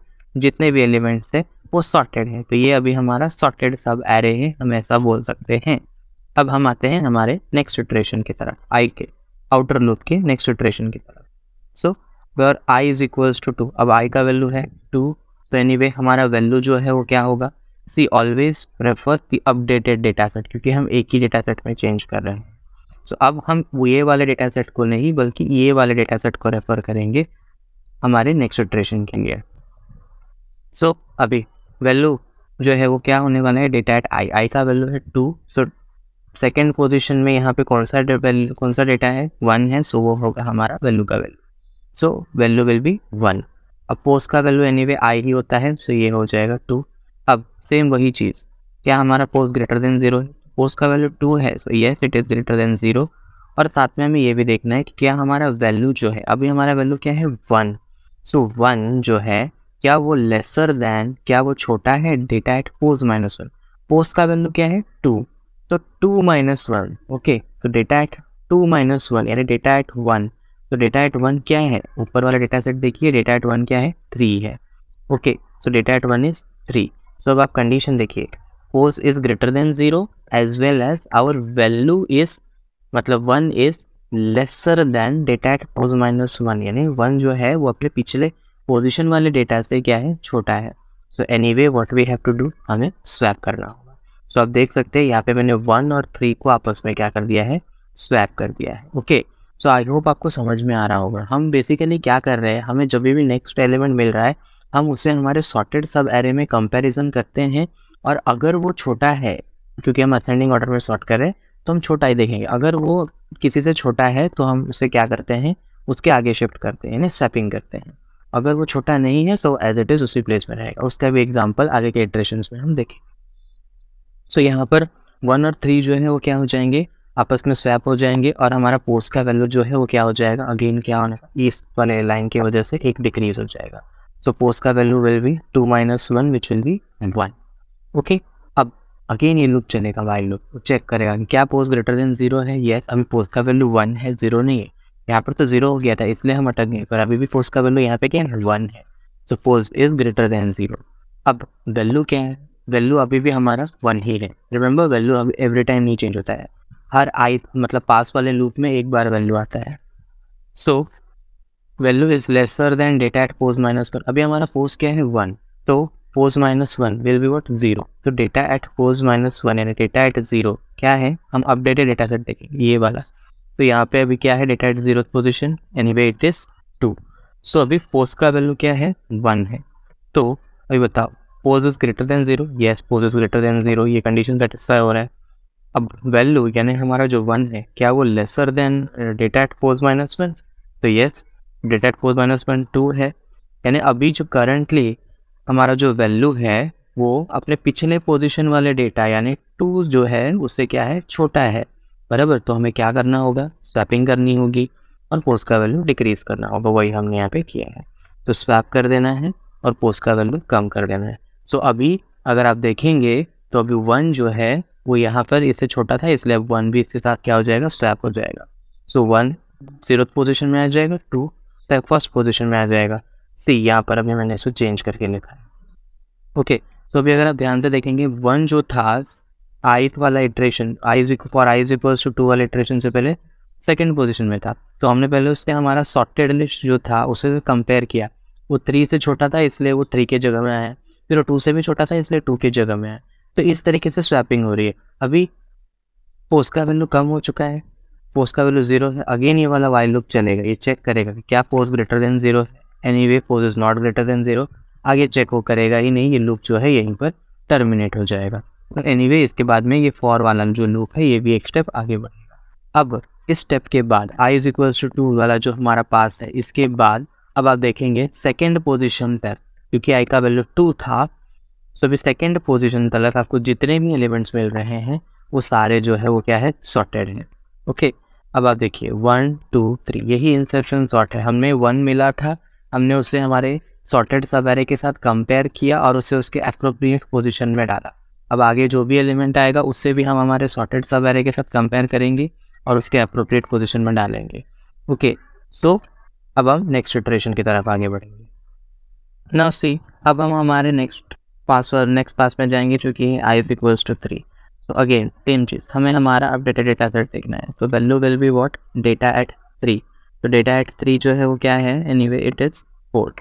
जितने भी एलिमेंट्स हैं वो सॉर्टेड है तो ये अभी हमारा सॉर्टेड सब एरे है हम ऐसा बोल सकते हैं अब हम आते हैं हमारे नेक्स्ट इटरेशन की तरफ आई के आउटर लूप के नेक्स्ट इटरेशन की तरफ so where i is equals to two अब आई का वैल्यू है टू तो एनी वे हमारा वैल्यू जो है वो क्या होगा see always prefer the updated data set क्योंकि हम एक ही डेटा सेट में चेंज कर रहे हैं सो so, अब हम ये वाले डेटा सेट को नहीं बल्कि ये वाले डेटा सेट को रेफ़र करेंगे हमारे नेक्स्ट इटरेशन के लिए सो so, अभी वैल्यू जो है वो क्या होने वाला है डेटा एट आई आई का वैल्यू है टू सो सेकेंड पोजिशन में यहाँ पे कौन सा वैल्यू कौन सा डेटा है वन है सो so वो होगा हमारा वैल्यू का value so value will be one अब पोस्ट का वैल्यू एनी वे आई ही होता है सो so ये हो जाएगा टू सेम वही चीज़ क्या हमारा पोस्ट ग्रेटर देन ज़ीरो है पोस्ट का वैल्यू टू है so yes it is greater than zero और साथ में हमें ये भी देखना है कि क्या हमारा वैल्यू जो है अभी हमारा वैल्यू क्या है वन सो वन जो है क्या वो लेसर देन क्या वो छोटा है data at pos minus one post का वैल्यू क्या है टू तो टू माइनस वन ओके तो data at two minus one यानी डेटा एट वन तो डेटा एट वन क्या है ऊपर वाला डेटा सेट देखिए डेटा एट वन क्या है थ्री है okay so data at one is three so अब आप कंडीशन देखिए pos is greater than zero as well as our value is मतलब one is lesser than data at pos minus one यानी one जो है वो अपने पिछले पोजिशन वाले डेटा से क्या है छोटा है so anyway what we have to do हमें स्वैप करना होगा सो so, आप देख सकते हैं यहाँ पे मैंने वन और थ्री को आपस में क्या कर दिया है स्वैप कर दिया है ओके सो आई होप आपको समझ में आ रहा होगा हम बेसिकली क्या कर रहे हैं हमें जब भी नेक्स्ट एलिमेंट मिल रहा है हम उसे हमारे सॉर्टेड सब एरे में कंपैरिजन करते हैं और अगर वो छोटा है क्योंकि हम असेंडिंग ऑर्डर में सॉर्ट करें तो हम छोटा ही देखेंगे अगर वो किसी से छोटा है तो हम उसे क्या करते हैं उसके आगे शिफ्ट करते हैं यानी स्वैपिंग करते हैं अगर वो छोटा नहीं है सो एज इट इज़ उसी प्लेस में रहेगा उसका भी एग्जाम्पल आगे के इटरेशन में हम देखें सो so, यहाँ पर वन और थ्री जो है वो क्या हो जाएंगे आपस में स्वैप हो जाएंगे और हमारा पोस्ट का वैल्यू जो है वो क्या हो जाएगा अगेन क्या होने इस वाले लाइन की वजह से एक डिक्रीज हो जाएगा सो पोस्ट का will be two minus one which will be and one okay अब अगेन ये लुक चलेगा वाइल लुक चेक करेगा क्या पोस्ट ग्रेटर देन जीरो है yes, अभी पोस्ट का वैल्यू वन है जीरो नहीं है यहाँ पर तो जीरो हो गया था इसलिए हम अटक गए पर अभी भी पोस्ट का वैल्यू यहाँ पे क्या है वन है so post is greater than zero अब वैल्यू क्या है वैल्यू अभी भी हमारा वन ही है रिमेंबर वैल्यू अभी एवरी टाइम नहीं चेंज होता है हर आई मतलब पास वाले लूप में एक बार वैल्यू आता है so so, value is lesser than data at pos minus one अभी हमारा पोज क्या है वन तो pos minus one will be what zero तो data at pos minus one यानी डेटा एट जीरो क्या है हम अपडेटेड डेटा सेट देखेंगे ये वाला तो यहाँ पे अभी क्या है data at zero position anyway it is two so अभी पोज का वैल्यू क्या है वन है तो अभी बताओ pos is greater than zero yes pos is greater than zero ये कंडीशन सेटिस्फाई हो रहा है अब वैल्यू यानी हमारा जो वन है क्या वो lesser than data at pos minus one तो yes data at four minus one two है यानी अभी जो करंटली हमारा जो वैल्यू है वो अपने पिछले पोजीशन वाले डेटा यानी टू जो है उससे क्या है छोटा है बराबर तो हमें क्या करना होगा स्वैपिंग करनी होगी और पोस्ट का वैल्यू डिक्रीज करना होगा वही हमने यहाँ पे किया है तो स्वैप कर देना है और पोस्ट का वैल्यू कम कर देना है सो so, अभी अगर आप देखेंगे तो अभी वन जो है वो यहाँ पर इससे छोटा था इसलिए अब वन भी इसके साथ क्या हो जाएगा स्वैप हो जाएगा सो वन जीरो पोजिशन में आ जाएगा टू सर फर्स्ट पोजिशन में आ जाएगा सी यहाँ पर अभी मैंने इसको चेंज करके लिखा है ओके तो अभी अगर आप ध्यान से देखेंगे वन जो था आइथ वाला iteration i's for i's equals to two वाला इटरेशन से पहले सेकेंड पोजिशन में था तो हमने पहले उससे हमारा सॉर्टेड लिस्ट जो था उसे कंपेयर किया वो थ्री से छोटा था इसलिए वो थ्री के जगह में आया फिर वो टू से भी छोटा था इसलिए टू के जगह में आया तो इस तरीके से स्वैपिंग हो रही है अभी पोस्ट का वैल्यू कम हो चुका है पोज का वैल्यू जीरो है अगेन ये वाला वाई लुक चलेगा ये चेक करेगा कि क्या पोज ग्रेटर देन जीरो है anyway pos is not greater than zero आगे चेक वो करेगा ही नहीं ये लुक जो है यहीं पर टर्मिनेट हो जाएगा एनी तो वे इसके बाद में ये फॉर वाला जो लुक है ये भी एक स्टेप आगे बढ़ेगा अब इस स्टेप के बाद i is equals to two वाला जो हमारा पास है इसके बाद अब आप देखेंगे सेकेंड पोजिशन तक क्योंकि आई का वैल्यू टू था सो अभी सेकेंड पोजिशन तलक आपको जितने भी एलिमेंट्स मिल रहे हैं वो सारे जो है वो क्या है सॉर्टेड है ओके okay, अब आप देखिए वन टू थ्री यही इंसेप्शन शॉर्ट है हमने वन मिला था हमने उसे हमारे सॉर्टेड सब एरे के साथ कंपेयर किया और उसे उसके अप्रोप्रिएट पोजिशन में डाला अब आगे जो भी एलिमेंट आएगा उससे भी हम हमारे सॉर्टेड सब एरे के साथ कंपेयर करेंगे और उसके अप्रोप्रिएट पोजिशन में डालेंगे ओके सो अब हम नेक्स्ट इटरेशन की तरफ आगे बढ़ेंगे ना सी अब हम हमारे नेक्स्ट पासवर्ड नेक्स्ट पास में जाएंगे चूँकि i is equals to three so again same चीज़ हमें हमारा अपडेटेड डेटा सेट देखना है तो value will be what data at three तो डेटा एट थ्री जो है वो क्या है anyway it is four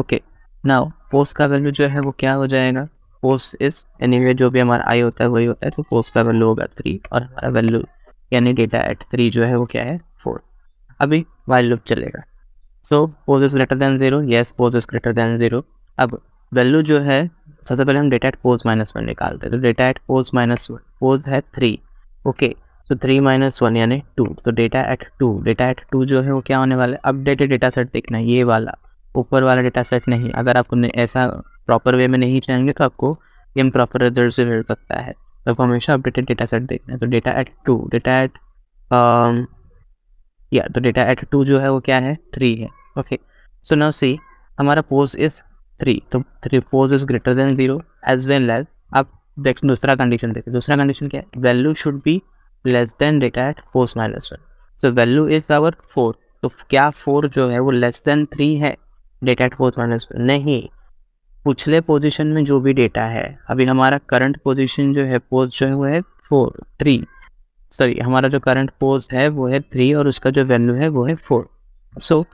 okay now pos का वैल्यू जो है वो क्या हो जाएगा पोस्ट इज एनी वे जो भी हमारा आई होता है वही होता है तो पोस्ट का वैल्यू होगा थ्री और हमारा वैल्यू यानी डेटा एट थ्री जो है वो क्या है फोर अभी वाइल लूप चलेगा so pos is greater than zero yes pos is greater than zero अब वैल्यू जो है सबसे पहले हम data at pos minus one निकालते हैं तो data at pos minus one suppose है थ्री ओके तो थ्री माइनस वन यानी टू तो data at two data at two जो है वो क्या होने वाला है अपडेटेड डेटा सेट देखना ये वाला ऊपर वाला डेटा सेट नहीं अगर आप उन्हें ऐसा प्रॉपर वे में नहीं चाहेंगे तो आपको इन प्रॉपर रिजल्ट से मिल सकता है तो आपको हमेशा अपडेटेड डेटा सेट देखना है तो data at two data at या तो डेटा एट टू जो है वो क्या है थ्री है ओके सो नाउ सी हमारा पोज इज़ थ्री तो three pos is greater than zero as well as आप देख दूसरा कंडीशन देखिए दूसरा कंडीशन क्या है value should be less than data at pos minus one so value is our four तो क्या फोर जो है वो लेस देन थ्री है data at pos minus one नहीं पिछले पोजीशन में जो भी डेटा है अभी हमारा करंट पोजीशन जो है पोज जो है वो है फोर थ्री सॉरी हमारा जो करंट पोज है वो है थ्री और उसका जो वैल्यू है वो है फोर सो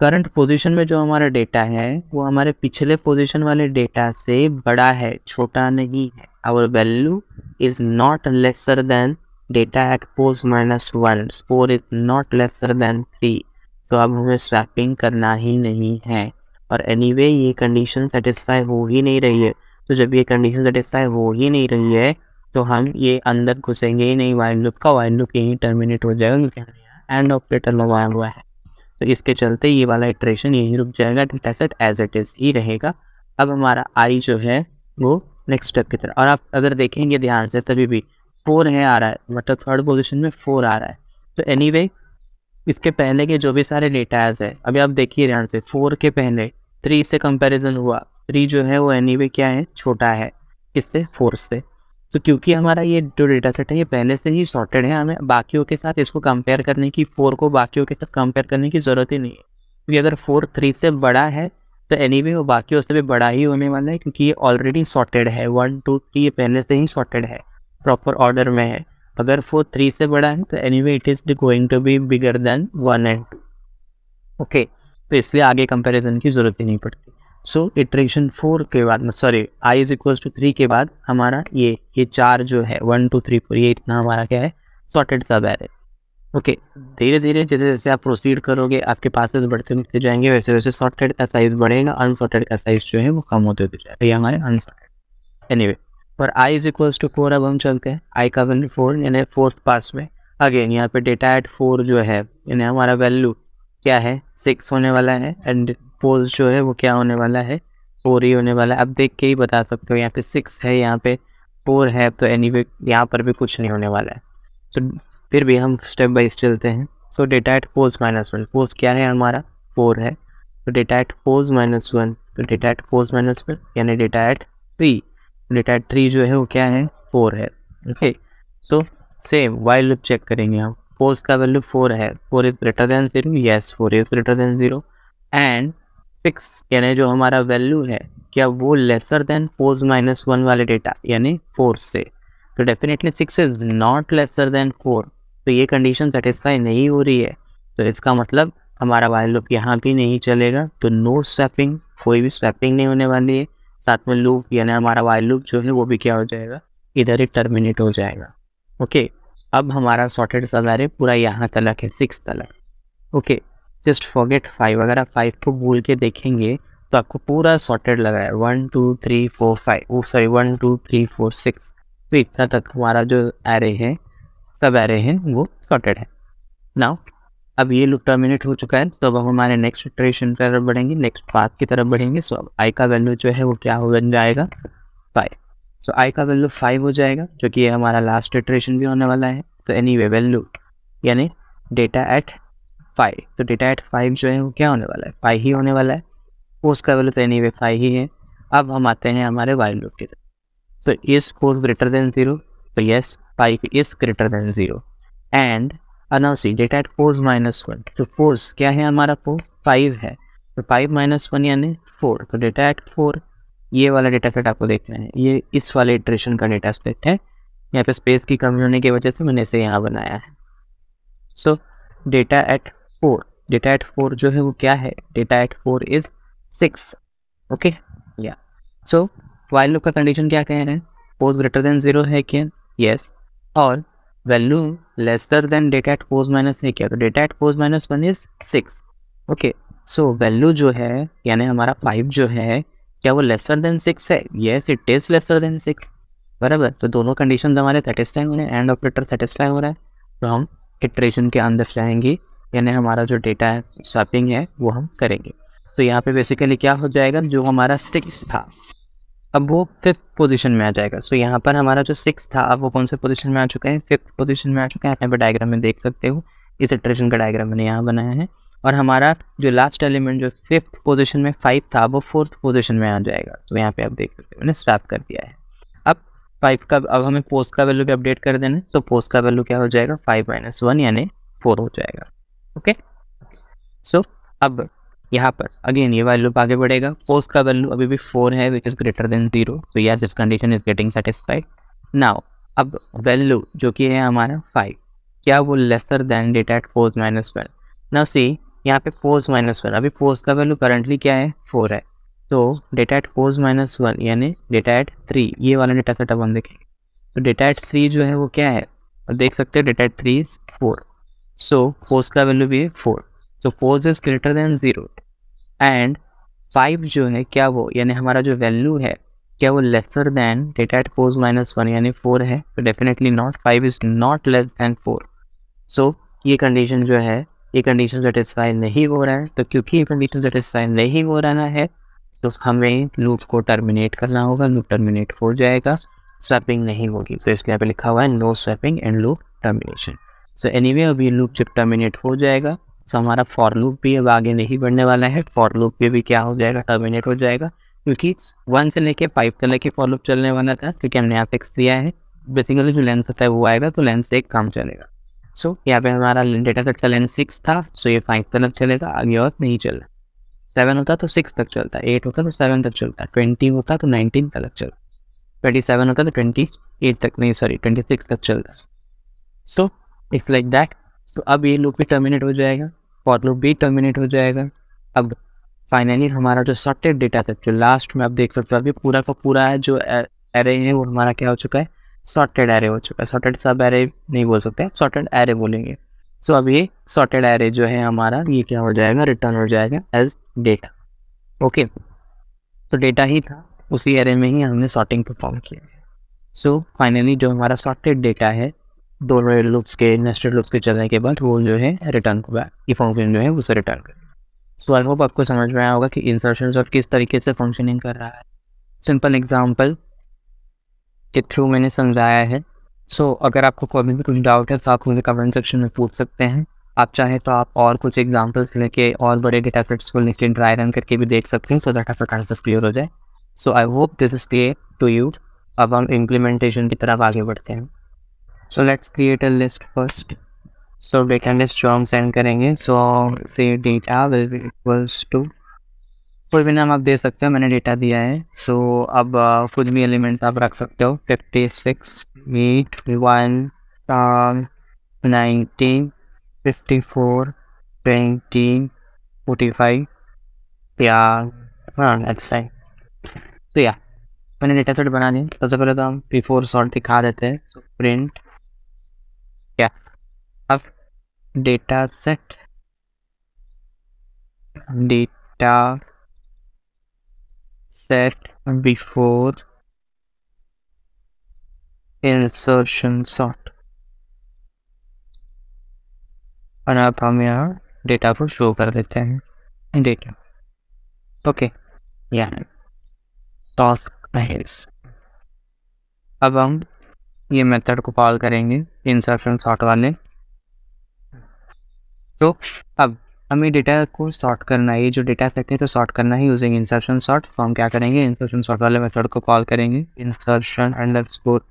करंट पोजीशन में जो हमारा डेटा है वो हमारे पिछले पोजीशन वाले डेटा से बड़ा है छोटा नहीं है our value is not lesser than data at pose minus one score is not lesser than three तो अब हमें स्वैपिंग करना ही नहीं है और एनी anyway, ये कंडीशन सेटिस्फाई हो ही नहीं रही है तो जब ये कंडीशन सेटिस्फाई हो ही नहीं रही है तो हम ये अंदर घुसेंगे ही नहीं वाइल्ड लुप का वाइल्ड लुप यहीं टर्मिनेट हो जाएगा क्योंकि एंड ऑपरेटर लगाया हुआ है तो इसके चलते ये वाला इटरेशन यहीं रुक जाएगा data set as it is ही रहेगा अब हमारा आई जो है वो नेक्स्ट स्टेप की तरफ और आप अगर देखेंगे ध्यान से तभी भी फोर है आ रहा है मतलब थर्ड पोजिशन में फोर आ रहा है तो एनी anyway, इसके पहले के जो भी सारे डेटाज है अभी आप देखिए ध्यान से फोर के पहले थ्री से कंपेरिजन हुआ थ्री जो है वो एनी anyway क्या है छोटा है इससे फोर से तो क्योंकि हमारा ये जो डेटा सेट है ये पहले से ही सॉर्टेड है हमें बाकियों के साथ इसको कंपेयर करने की फोर को बाकियों के साथ कंपेयर करने की ज़रूरत ही नहीं है क्योंकि अगर फोर थ्री से बड़ा है तो एनी वे वो बाकी उससे भी बड़ा ही होने वाला है क्योंकि ये ऑलरेडी सॉर्टेड है वन टू थ्री पहले से ही सॉर्टेड है प्रॉपर ऑर्डर में है अगर फोर थ्री से बड़ा है तो any anyway it is going to be bigger than one and two okay तो इसलिए आगे कंपेरिजन की ज़रूरत ही नहीं पड़ती सो इटरेशन फोर के बाद sorry i is equals to three के बाद हमारा ये ये चार जो है वन टू थ्री फोर ये इतना हमारा क्या है सॉर्टेड सब है ओके धीरे धीरे जैसे जैसे आप प्रोसीड करोगे आपके पासेस बढ़ते बढ़ते जाएंगे वैसे वैसे सॉर्टेड का साइज बढ़ेगा अनसॉर्टेड का साइज जो है वो कम होते होते जाएगा हमारे अनसॉर्टेड एनी वे और i is equals to four अब हम चलते हैं आई का वन फोर यानी फोर्थ पास में अगेन यहाँ पे डेटा एट फोर जो है यानी हमारा वैल्यू क्या है सिक्स होने वाला है एंड पोज जो है वो क्या होने वाला है फोर ही होने वाला है आप देख के ही बता सकते हो यहाँ पे सिक्स है यहाँ पे फोर है तो एनी anyway, यहाँ पर भी कुछ नहीं होने वाला है तो फिर भी हम स्टेप बाई स्टेप चलते हैं so data at pos minus one pos क्या है हमारा फोर है तो data at pos minus one तो data at pos minus one यानी data at three data at three जो है वो क्या है फोर है okay so same while loop check करेंगे हम पोज का वैल्यू फोर है four is greater than zero yes four is greater than zero and six यानी जो हमारा वैल्यू है क्या वो lesser than pos minus one वाले डेटा यानी फोर से तो definitely six is not lesser than four तो ये कंडीशन सेटिस्फाई नहीं हो रही है तो इसका मतलब हमारा वाइल लूप यहाँ भी नहीं चलेगा तो नो स्वैपिंग कोई भी स्वैपिंग नहीं होने वाली है साथ में लूप यानी हमारा वाइल लूप जो है वो भी क्या हो जाएगा इधर ही टर्मिनेट हो जाएगा ओके अब हमारा सॉर्टेड सलार है पूरा यहाँ तलक है सिक्स तलक ओके जस्ट फॉरगेट फाइव अगर आप फाइव को भूल के देखेंगे तो आपको पूरा सॉर्टेड लग रहा है one two three four five sorry one two three four six तो इतना तक हमारा जो एरे है सब आ रहे हैं वो सॉर्टेड है नाउ अब ये लुक टर्मिनेट हो चुका है तो अब हम हमारे नेक्स्ट ट्रेशन की तरफ बढ़ेंगे नेक्स्ट पाथ की तरफ बढ़ेंगे सो अब आई का वैल्यू जो है वो क्या हो बन जाएगा फाइव सो आई का वैल्यू फाइव हो जाएगा जो कि हमारा लास्ट ट्रेशन भी होने वाला है तो एनी वे वैल्यू यानी डेटा एट फाइव तो डेटा एट फाइव जो है वो क्या होने वाला है फाइव ही होने वाला है उसका वैल्यू तो एनी वे फाइव ही है अब हम आते हैं हमारे वाइल्ड लुक की तरफ सो ये पोस्ट ग्रेटर देन ज़ीरो तो yes 5 is greater than 0 and uh, now see data at force minus 1 तो force क्या है हमारा force 5 है तो 5 minus 1 यानी 4 तो data at 4 ये वाला डेटा सेट आपको देखना है ये इस वाले इटरेशन का डेटा सेट है यहाँ पे स्पेस की कमी होने की वजह से मैंने इसे यहाँ बनाया है सो data at four data at four जो है वो क्या है data at four is six okay या सो वाइल लूप का कंडीशन क्या कह रहे हैं फोर ग्रेटर देन जीरो है क्या यस और value lesser than data at pos minus ने किया तो data at pos minus one is six okay so value जो है यानी हमारा फाइव जो है क्या वो लेसर देन सिक्स है yes it is lesser than six बराबर तो दोनों कंडीशन हमारे सेटिस्फाई हो रहे हैं एंड ऑपरेटर सेटिस्फाई हो रहा है तो हम इट्रेशन के अंदर जाएंगे यानी हमारा जो डेटा है शॉपिंग है वो हम करेंगे तो यहाँ पे बेसिकली क्या हो जाएगा जो हमारा सिक्स था अब वो फिफ्थ पोजीशन में आ जाएगा सो so, यहाँ पर हमारा जो सिक्स था अब वो कौन से पोजीशन में आ चुका है फिफ्थ पोजीशन में आ चुका है यहाँ पर डायग्राम में देख सकते हो इस इटरेशन का डायग्राम मैंने यहाँ बनाया है और हमारा जो लास्ट एलिमेंट जो फिफ्थ पोजिशन में फाइव था वो फोर्थ पोजिशन में आ जाएगा तो यहाँ पे आप देख सकते हो मैंने स्टाप कर दिया है अब फाइव का अब हमें पोस्ट का वैल्यू भी अपडेट कर देना तो पोस्ट का वैल्यू क्या हो जाएगा फाइव माइनस वन यानी फोर हो जाएगा ओके सो so, अब यहाँ पर अगेन ये वैल्यू आगे बढ़ेगा फोर्स का वैल्यू अभी भी फोर है which is greater than zero तो yes this condition is getting satisfied now अब वैल्यू जो कि है हमारा फाइव क्या वो lesser than data at pos minus one now see यहाँ पे फोर्स माइनस वन अभी फोर्स का वैल्यू करंटली क्या है फोर है तो data at pos minus one यानी डेटा एट थ्री ये वाला डेटा सेटअप हम देखेंगे तो डेटा एट थ्री जो है वो क्या है देख सकते हो data at three is four so pos का वैल्यू भी है फोर तो four is greater than zero and five जो है क्या वो यानी हमारा जो वैल्यू है क्या वो lesser than data at four minus one यानी फोर है तो definitely not five is not less than four so ये कंडीशन जो है ये कंडीशन सेटिस्फाई नहीं हो रहा है तो क्योंकि ये कंडीशन सेटिस्फाई नहीं हो रहा है तो हमें लूप को टर्मिनेट करना होगा लूप टर्मिनेट हो जाएगा स्वैपिंग नहीं होगी तो इसलिए यहाँ पे लिखा हुआ है no swapping and loop termination so anyway अब ये लूप जब टर्मिनेट हो जाएगा सो हमारा फॉर लूप भी अब आगे नहीं बढ़ने वाला है फॉर लूप पे भी क्या हो जाएगा टर्मिनेट हो जाएगा क्योंकि वन से लेके फाइव तक लेके फॉर लूप चलने वाला था क्योंकि हमने यहाँ फिक्स दिया है बेसिकली जो लेंथ होता है वो आएगा तो लेंथ से एक काम चलेगा सो यहाँ पे हमारा डेटा सेट का लेंथ सिक्स था सो ये फाइव तक चलेगा आगे और नहीं चल रहा सेवन होता तो सिक्स तक चलता एट होता तो सेवन तक चलता ट्वेंटी होता तो नाइनटीन तक चलता ट्वेंटी सेवन होता तो ट्वेंटी एट तक नहीं सॉरी ट्वेंटी सिक्स तक चलता सो इट्स लाइक दैट तो अब ये लूप भी टर्मिनेट हो जाएगा फॉर लूप भी टर्मिनेट हो जाएगा अब फाइनली हमारा जो सॉर्टेड डेटा सेट जो लास्ट में आप देख सकते हो अभी पूरा का पूरा है जो एरे है वो हमारा क्या हो चुका है सॉर्टेड एरे हो चुका है सॉर्टेड सब एरे नहीं बोल सकते सॉर्टेड एरे बोलेंगे सो so, अब ये सॉर्टेड एरे जो है हमारा ये क्या हो जाएगा रिटर्न हो जाएगा एज डेटा ओके तो डेटा ही था उसी एरे में ही हमने सॉर्टिंग परफॉर्म किया है सो फाइनली जो हमारा सॉर्टेड डेटा है दोनों लुप्स के नेस्टेड लुप्स के चलने के बाद वो जो है रिटर्न ये फंक्शन जो है उसे रिटर्न कर सो आई होप आपको समझ में आया होगा कि इंसर्शन और किस तरीके से फंक्शनिंग कर रहा है सिंपल एग्जाम्पल के थ्रू मैंने समझाया है सो so, अगर आपको कोई भी कोई डाउट है तो आप मुझे कमेंट सेक्शन में पूछ सकते हैं आप चाहें तो आप और कुछ एग्जाम्पल्स लेके और बड़े डेटा सेट्स को लेके ड्राई रन करके भी देख सकते हैं सो दैट आपका कॉन्सेप्ट क्लियर हो जाए so I hope this is clear to you अब हम इम्प्लीमेंटेशन की तरफ आगे बढ़ते हैं so let's create a list first so data list जो हम सेंड करेंगे so say data will be equals to कोई भी नाम आप दे सकते हो मैंने डेटा दिया है सो so, अब खुद भी एलिमेंट्स आप रख सकते हो fifty six eight one nineteen fifty four twenty forty five या हाँ टाइम तो या मैंने डेटा सेट बना दिया सबसे पहले तो हम बिफोर शॉर्ट दिखा देते हैं प्रिंट क्या अब data set data set before insertion sort और आप हम यहाँ डेटा को शो कर देते हैं डेटा ओके यहाँ टॉस्क अब हम ये मेथड को कॉल करेंगे इंसर्शन शॉर्ट वाले तो अब हमें डेटा को सॉर्ट करना है ये जो डेटा सेट है तो सॉर्ट करना है यूजिंग इंसर्शन सॉर्ट तो हम क्या करेंगे इंसर्शन सॉर्ट वाले मेथड को कॉल करेंगे इंसर्शन अंडर स्कोर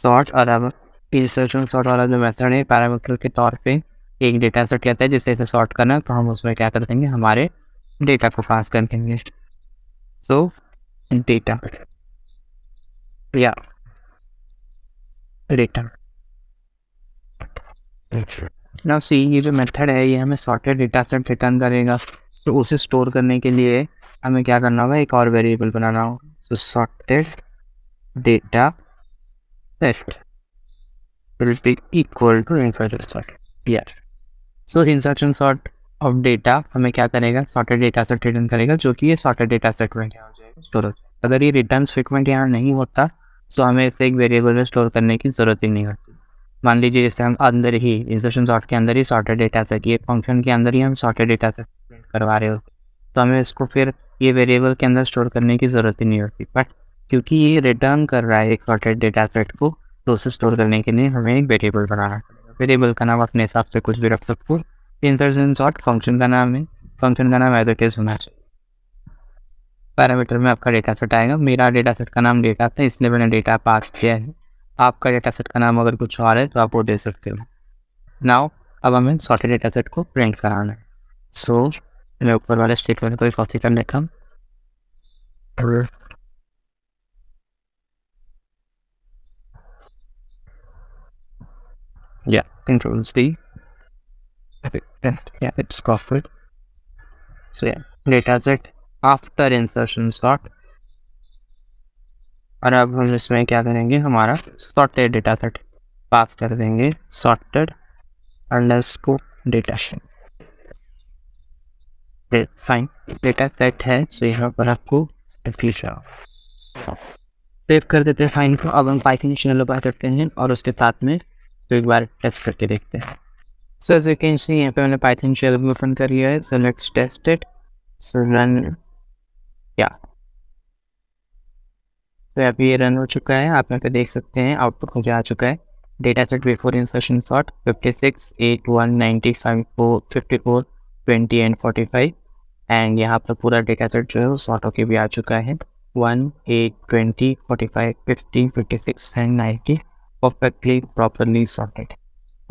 सॉर्ट और अब इंसर्शन सॉर्ट वाला जो मेथड है पैरामीटर के तौर पे एक डेटा सेट कहता है जिसे इसे सॉर्ट करना है तो हम उसमें क्या कर देंगे हमारे डेटा को पास कर देंगे सो डेटा या रिटर्न नाउ सी ये जो मेथड है ये हमें सॉर्टेड डेटा सेट रिटर्न करेगा तो उसे स्टोर करने के लिए हमें क्या करना होगा एक और वेरिएबल बनाना होगा so sorted data set will be equal to insertion sort here so insertion sort of data हमें क्या करेगा सॉर्टेड डेटा सेट रिटर्न करेगा जो कि ये सॉर्टेड डेटा सेट में क्या हो जाएगा स्टोर हो जाएगा अगर ये रिटर्न स्टेटमेंट यहाँ नहीं होता सो हमें इसे एक वेरिएबल में स्टोर करने की ज़रूरत ही नहीं होती मान लीजिए जैसे हम अंदर ही इंसर्शन सॉर्ट के अंदर ही शॉर्टेड डेटा सेट ये फंक्शन के अंदर ही हम शॉर्टेड डेटा सेट करवा रहे होते तो हमें इसको फिर ये वेरिएबल के अंदर स्टोर करने की ज़रूरत ही नहीं होती बट क्योंकि ये रिटर्न कर रहा है एक शॉर्टेड डेटा सेट को तो उसे स्टोर करने के लिए हमें एक वेरिएबल बनाना पड़ेगा वेरिएबल का नाम अपने हिसाब से कुछ भी रख सकते हो इंसर्शन सॉर्ट फंक्शन का नाम है फंक्शन का नाम एज इट इज़ होना चाहिए पैरामीटर में आपका डेटा सेट आएगा मेरा डेटा सेट का नाम डेटा था इसलिए मैंने डेटा पास किया है आपका डेटा सेट का नाम अगर कुछ और है तो आप वो दे सकते हो नाउ अब हमें सॉर्टेड डेटा सेट को प्रिंट कराना है सो मैं ऊपर वाले स्टेटमेंट को कॉपी कर लेता हूँ Yeah, आफ्टर इंसर्शन सॉर्ट और अब हम इसमें क्या करेंगे हमारा सॉर्टेड डेटा सेट पास कर देंगे sorted underscore data set fine data set है सो यहाँ पर आपको फ्यूचर सेव कर देते हैं फाइन को तो अब हम पाइथन चैनल पर करते हैं और उसके साथ में तो एक बार टेस्ट करके देखते हैं so as you can see यहाँ पे मैंने पाइथन चैनल ओपन कर लिया है so let's test it so run या तो यहाँ पे रन हो चुका है आप यहाँ पे देख सकते हैं आउटपुट मुझे आ चुका है data set before insertion sort fifty six eight one ninety fifty four twenty and forty five and यहाँ पर पूरा डेटा सेट जो है वो शॉर्ट होके भी आ चुका है one eight twenty forty five fifty fifty six and ninety perfectly properly sorted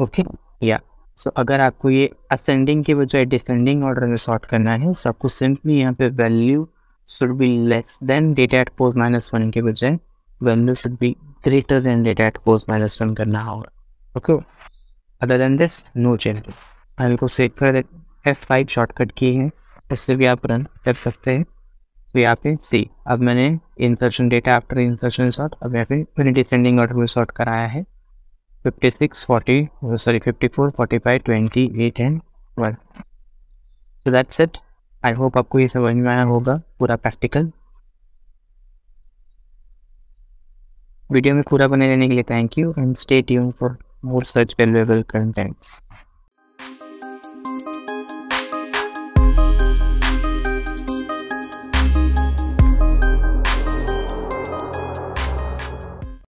okay या सो अगर आपको ये असेंडिंग के बजाय डिसेंडिंग ऑर्डर में शॉर्ट करना है सो तो आपको सिंपली यहाँ पे value should be less than data at pose minus one के बजाय value should be greater than data at pos minus one करना होगा okay other than this no change मैं इनको सेट कर दे एफ फाइव शॉर्टकट किए हैं उससे भी आप रन कर सकते हैं तो यहाँ पे सी अब मैंने insertion data after insertion sort अब यहाँ पे मैंने डिसेंडिंग ऑर्डर में शॉर्ट कराया है fifty six forty sorry fifty four forty five twenty eight and one so that's it I hope आपको ये समझ में आया होगा पूरा प्रैक्टिकल वीडियो में पूरा बने रहने के लिए thank you and stay tune for more such valuable contents